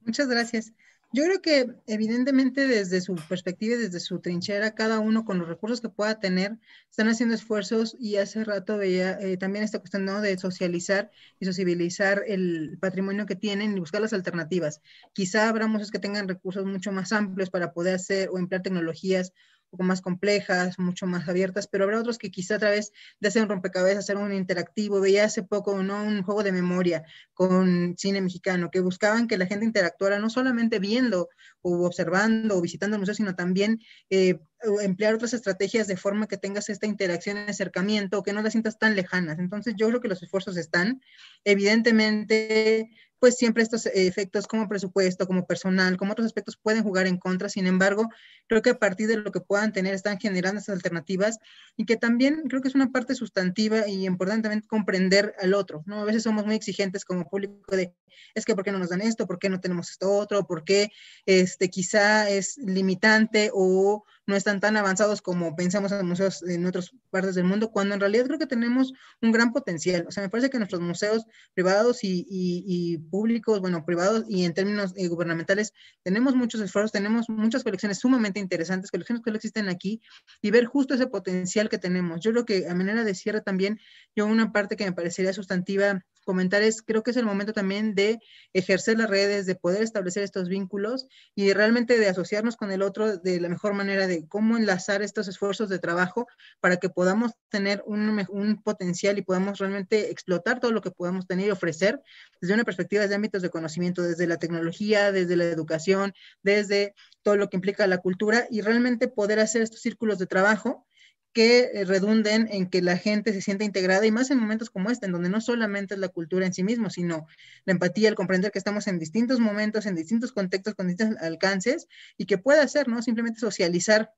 Muchas gracias. Yo creo que evidentemente desde su perspectiva y desde su trinchera, cada uno con los recursos que pueda tener, están haciendo esfuerzos y hace rato veía eh, también esta cuestión de socializar y sociabilizar el patrimonio que tienen y buscar las alternativas. Quizá habrá muchos que tengan recursos mucho más amplios para poder hacer o emplear tecnologías poco más complejas, mucho más abiertas, pero habrá otros que quizá a través de hacer un rompecabezas, hacer un interactivo, veía hace poco ¿no? un juego de memoria con cine mexicano, que buscaban que la gente interactuara no solamente viendo o observando o visitando el museo, sino también eh, emplear otras estrategias de forma que tengas esta interacción, acercamiento, que no la sientas tan lejanas. Entonces yo creo que los esfuerzos están. Evidentemente, pues siempre estos efectos como presupuesto, como personal, como otros aspectos pueden jugar en contra. Sin embargo, creo que a partir de lo que puedan tener están generando esas alternativas y que también creo que es una parte sustantiva y importante también comprender al otro, ¿no? A veces somos muy exigentes como público de, es que ¿por qué no nos dan esto? ¿Por qué no tenemos esto otro? ¿Por qué este, quizá es limitante o no están tan avanzados como pensamos en museos en otras partes del mundo, cuando en realidad creo que tenemos un gran potencial. O sea, me parece que nuestros museos privados y, públicos, bueno, privados y en términos eh, gubernamentales, tenemos muchos esfuerzos, tenemos muchas colecciones sumamente interesantes, colecciones que existen aquí, y ver justo ese potencial que tenemos. Yo creo que a manera de cierre también, yo una parte que me parecería sustantiva comentar es, creo que es el momento también de ejercer las redes, de poder establecer estos vínculos y realmente de asociarnos con el otro de la mejor manera, de cómo enlazar estos esfuerzos de trabajo para que podamos tener un, un potencial y podamos realmente explotar todo lo que podamos tener y ofrecer desde una perspectiva de ámbitos de conocimiento, desde la tecnología, desde la educación, desde todo lo que implica la cultura y realmente poder hacer estos círculos de trabajo que eh, redunden en que la gente se sienta integrada y más en momentos como este, en donde no solamente es la cultura en sí mismo, sino la empatía, el comprender que estamos en distintos momentos, en distintos contextos, con distintos alcances y que puede hacer, ¿no? Simplemente socializar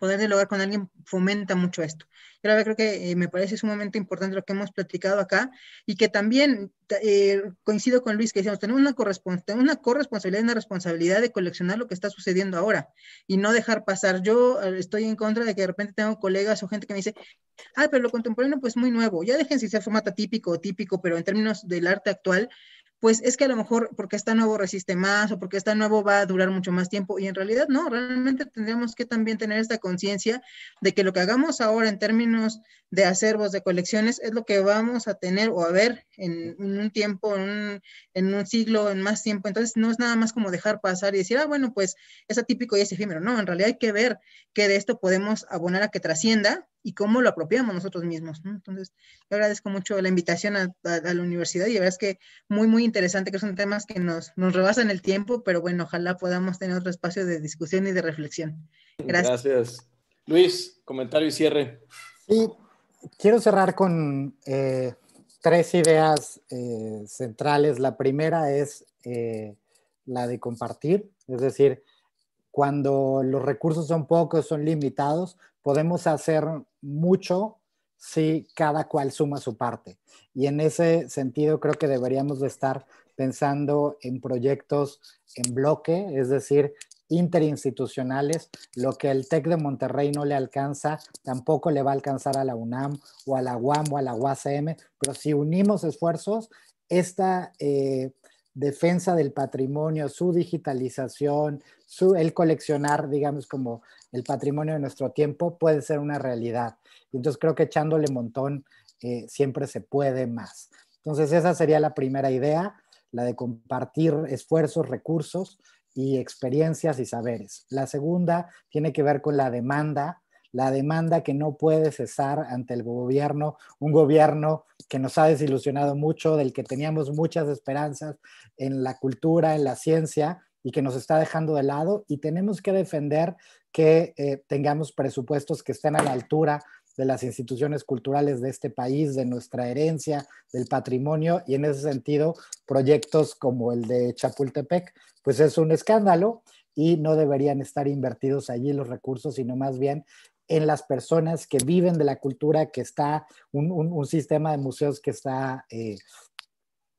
poder dialogar con alguien fomenta mucho esto. Yo la creo que eh, me parece sumamente importante lo que hemos platicado acá y que también eh, coincido con Luis que decíamos, tenemos una, corresponsabilidad y una corresponsabilidad, una responsabilidad de coleccionar lo que está sucediendo ahora y no dejar pasar. Yo eh, estoy en contra de que de repente tengo colegas o gente que me dice, ah, pero lo contemporáneo pues muy nuevo, ya dejen si sea formato típico o típico, pero en términos del arte actual, pues es que a lo mejor porque está nuevo resiste más o porque está nuevo va a durar mucho más tiempo y en realidad no, realmente tendríamos que también tener esta conciencia de que lo que hagamos ahora en términos de acervos, de colecciones, es lo que vamos a tener o a ver en, un tiempo, en un, en un, siglo, en más tiempo. Entonces no es nada más como dejar pasar y decir, ah, bueno, pues es atípico y es efímero. No, en realidad hay que ver que de esto podemos abonar a que trascienda y cómo lo apropiamos nosotros mismos. Entonces, yo agradezco mucho la invitación a, la universidad y la verdad es que muy, muy interesante, que son temas que nos, rebasan el tiempo, pero bueno, ojalá podamos tener otro espacio de discusión y de reflexión. Gracias. Gracias. Luis, comentario y cierre. Sí, quiero cerrar con eh, tres ideas eh, centrales. La primera es eh, la de compartir, es decir, cuando los recursos son pocos, son limitados, podemos hacer mucho si cada cual suma su parte. Y en ese sentido creo que deberíamos de estar pensando en proyectos en bloque, es decir, interinstitucionales, lo que el TEC de Monterrey no le alcanza, tampoco le va a alcanzar a la UNAM o a la UAM o a la UACM, pero si unimos esfuerzos, esta eh, defensa del patrimonio, su digitalización, su, el coleccionar, digamos, como el patrimonio de nuestro tiempo puede ser una realidad. entonces creo que echándole montón eh, siempre se puede más. Entonces esa sería la primera idea, la de compartir esfuerzos, recursos y experiencias y saberes. La segunda tiene que ver con la demanda, la demanda que no puede cesar ante el gobierno, un gobierno que nos ha desilusionado mucho, del que teníamos muchas esperanzas en la cultura, en la ciencia, y que nos está dejando de lado y tenemos que defender que eh, tengamos presupuestos que estén a la altura de las instituciones culturales de este país, de nuestra herencia, del patrimonio, y en ese sentido, proyectos como el de Chapultepec, pues es un escándalo y no deberían estar invertidos allí los recursos, sino más bien en las personas que viven de la cultura, que está un, sistema de museos que está eh,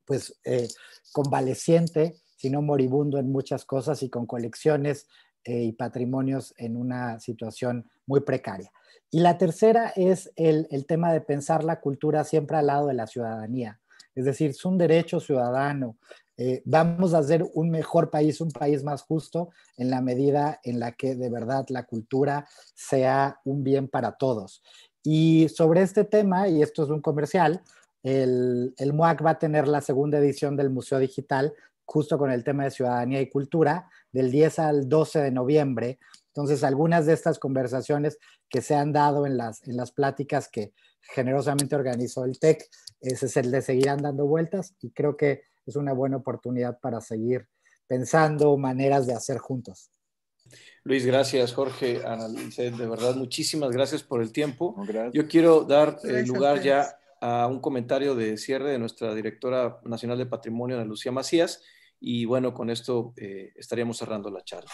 pues eh, convaleciente sino moribundo en muchas cosas y con colecciones eh, y patrimonios en una situación muy precaria. Y la tercera es el, tema de pensar la cultura siempre al lado de la ciudadanía. Es decir, es un derecho ciudadano, eh, vamos a hacer un mejor país, un país más justo, en la medida en la que de verdad la cultura sea un bien para todos. Y sobre este tema, y esto es un comercial, el, el MUAC va a tener la segunda edición del Museo Digital justo con el tema de ciudadanía y cultura, del 10 al 12 de noviembre. Entonces, algunas de estas conversaciones que se han dado en las, en las pláticas que generosamente organizó el TEC, ese es el de seguirán dando vueltas y creo que es una buena oportunidad para seguir pensando maneras de hacer juntos. Luis, gracias. Jorge, Ana de verdad, muchísimas gracias por el tiempo. Yo quiero dar eh, lugar ya a un comentario de cierre de nuestra directora nacional de patrimonio, Ana Lucía Macías. Y bueno, con esto eh, estaríamos cerrando la charla.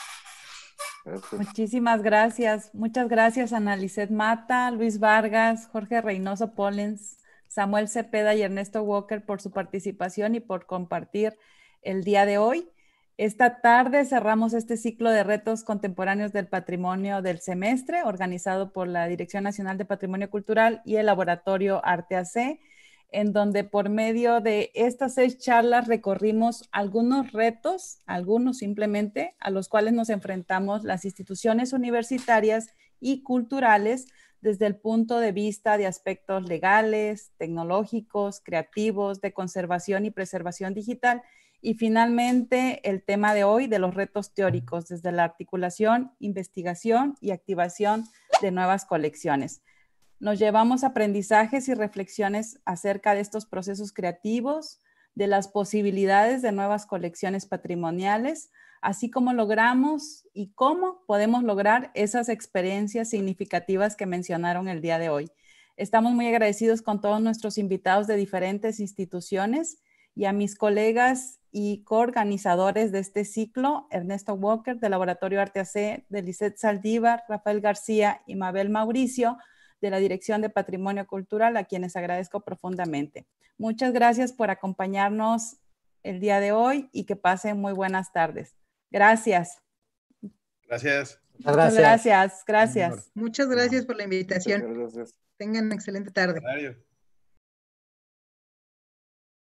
Muchísimas gracias. Muchas gracias a Analicet Mata, Luis Vargas, Jorge Reynoso Pollens, Samuel Cepeda y Ernesto Walker por su participación y por compartir el día de hoy. Esta tarde cerramos este ciclo de retos contemporáneos del patrimonio del semestre organizado por la Dirección Nacional de Patrimonio Cultural y el Laboratorio Arte AC en donde por medio de estas seis charlas recorrimos algunos retos, algunos simplemente, a los cuales nos enfrentamos las instituciones universitarias y culturales desde el punto de vista de aspectos legales, tecnológicos, creativos, de conservación y preservación digital. Y finalmente, el tema de hoy de los retos teóricos, desde la articulación, investigación y activación de nuevas colecciones. Nos llevamos aprendizajes y reflexiones acerca de estos procesos creativos, de las posibilidades de nuevas colecciones patrimoniales, así como logramos y cómo podemos lograr esas experiencias significativas que mencionaron el día de hoy. Estamos muy agradecidos con todos nuestros invitados de diferentes instituciones y a mis colegas y coorganizadores de este ciclo, Ernesto Walker del Laboratorio Arte AC, de Lisette Saldívar, Rafael García y Mabel Mauricio, de la Dirección de Patrimonio Cultural, a quienes agradezco profundamente. Muchas gracias por acompañarnos el día de hoy y que pasen muy buenas tardes. Gracias. Gracias. Muchas gracias. Gracias. Muchas gracias por la invitación. Tengan una excelente tarde.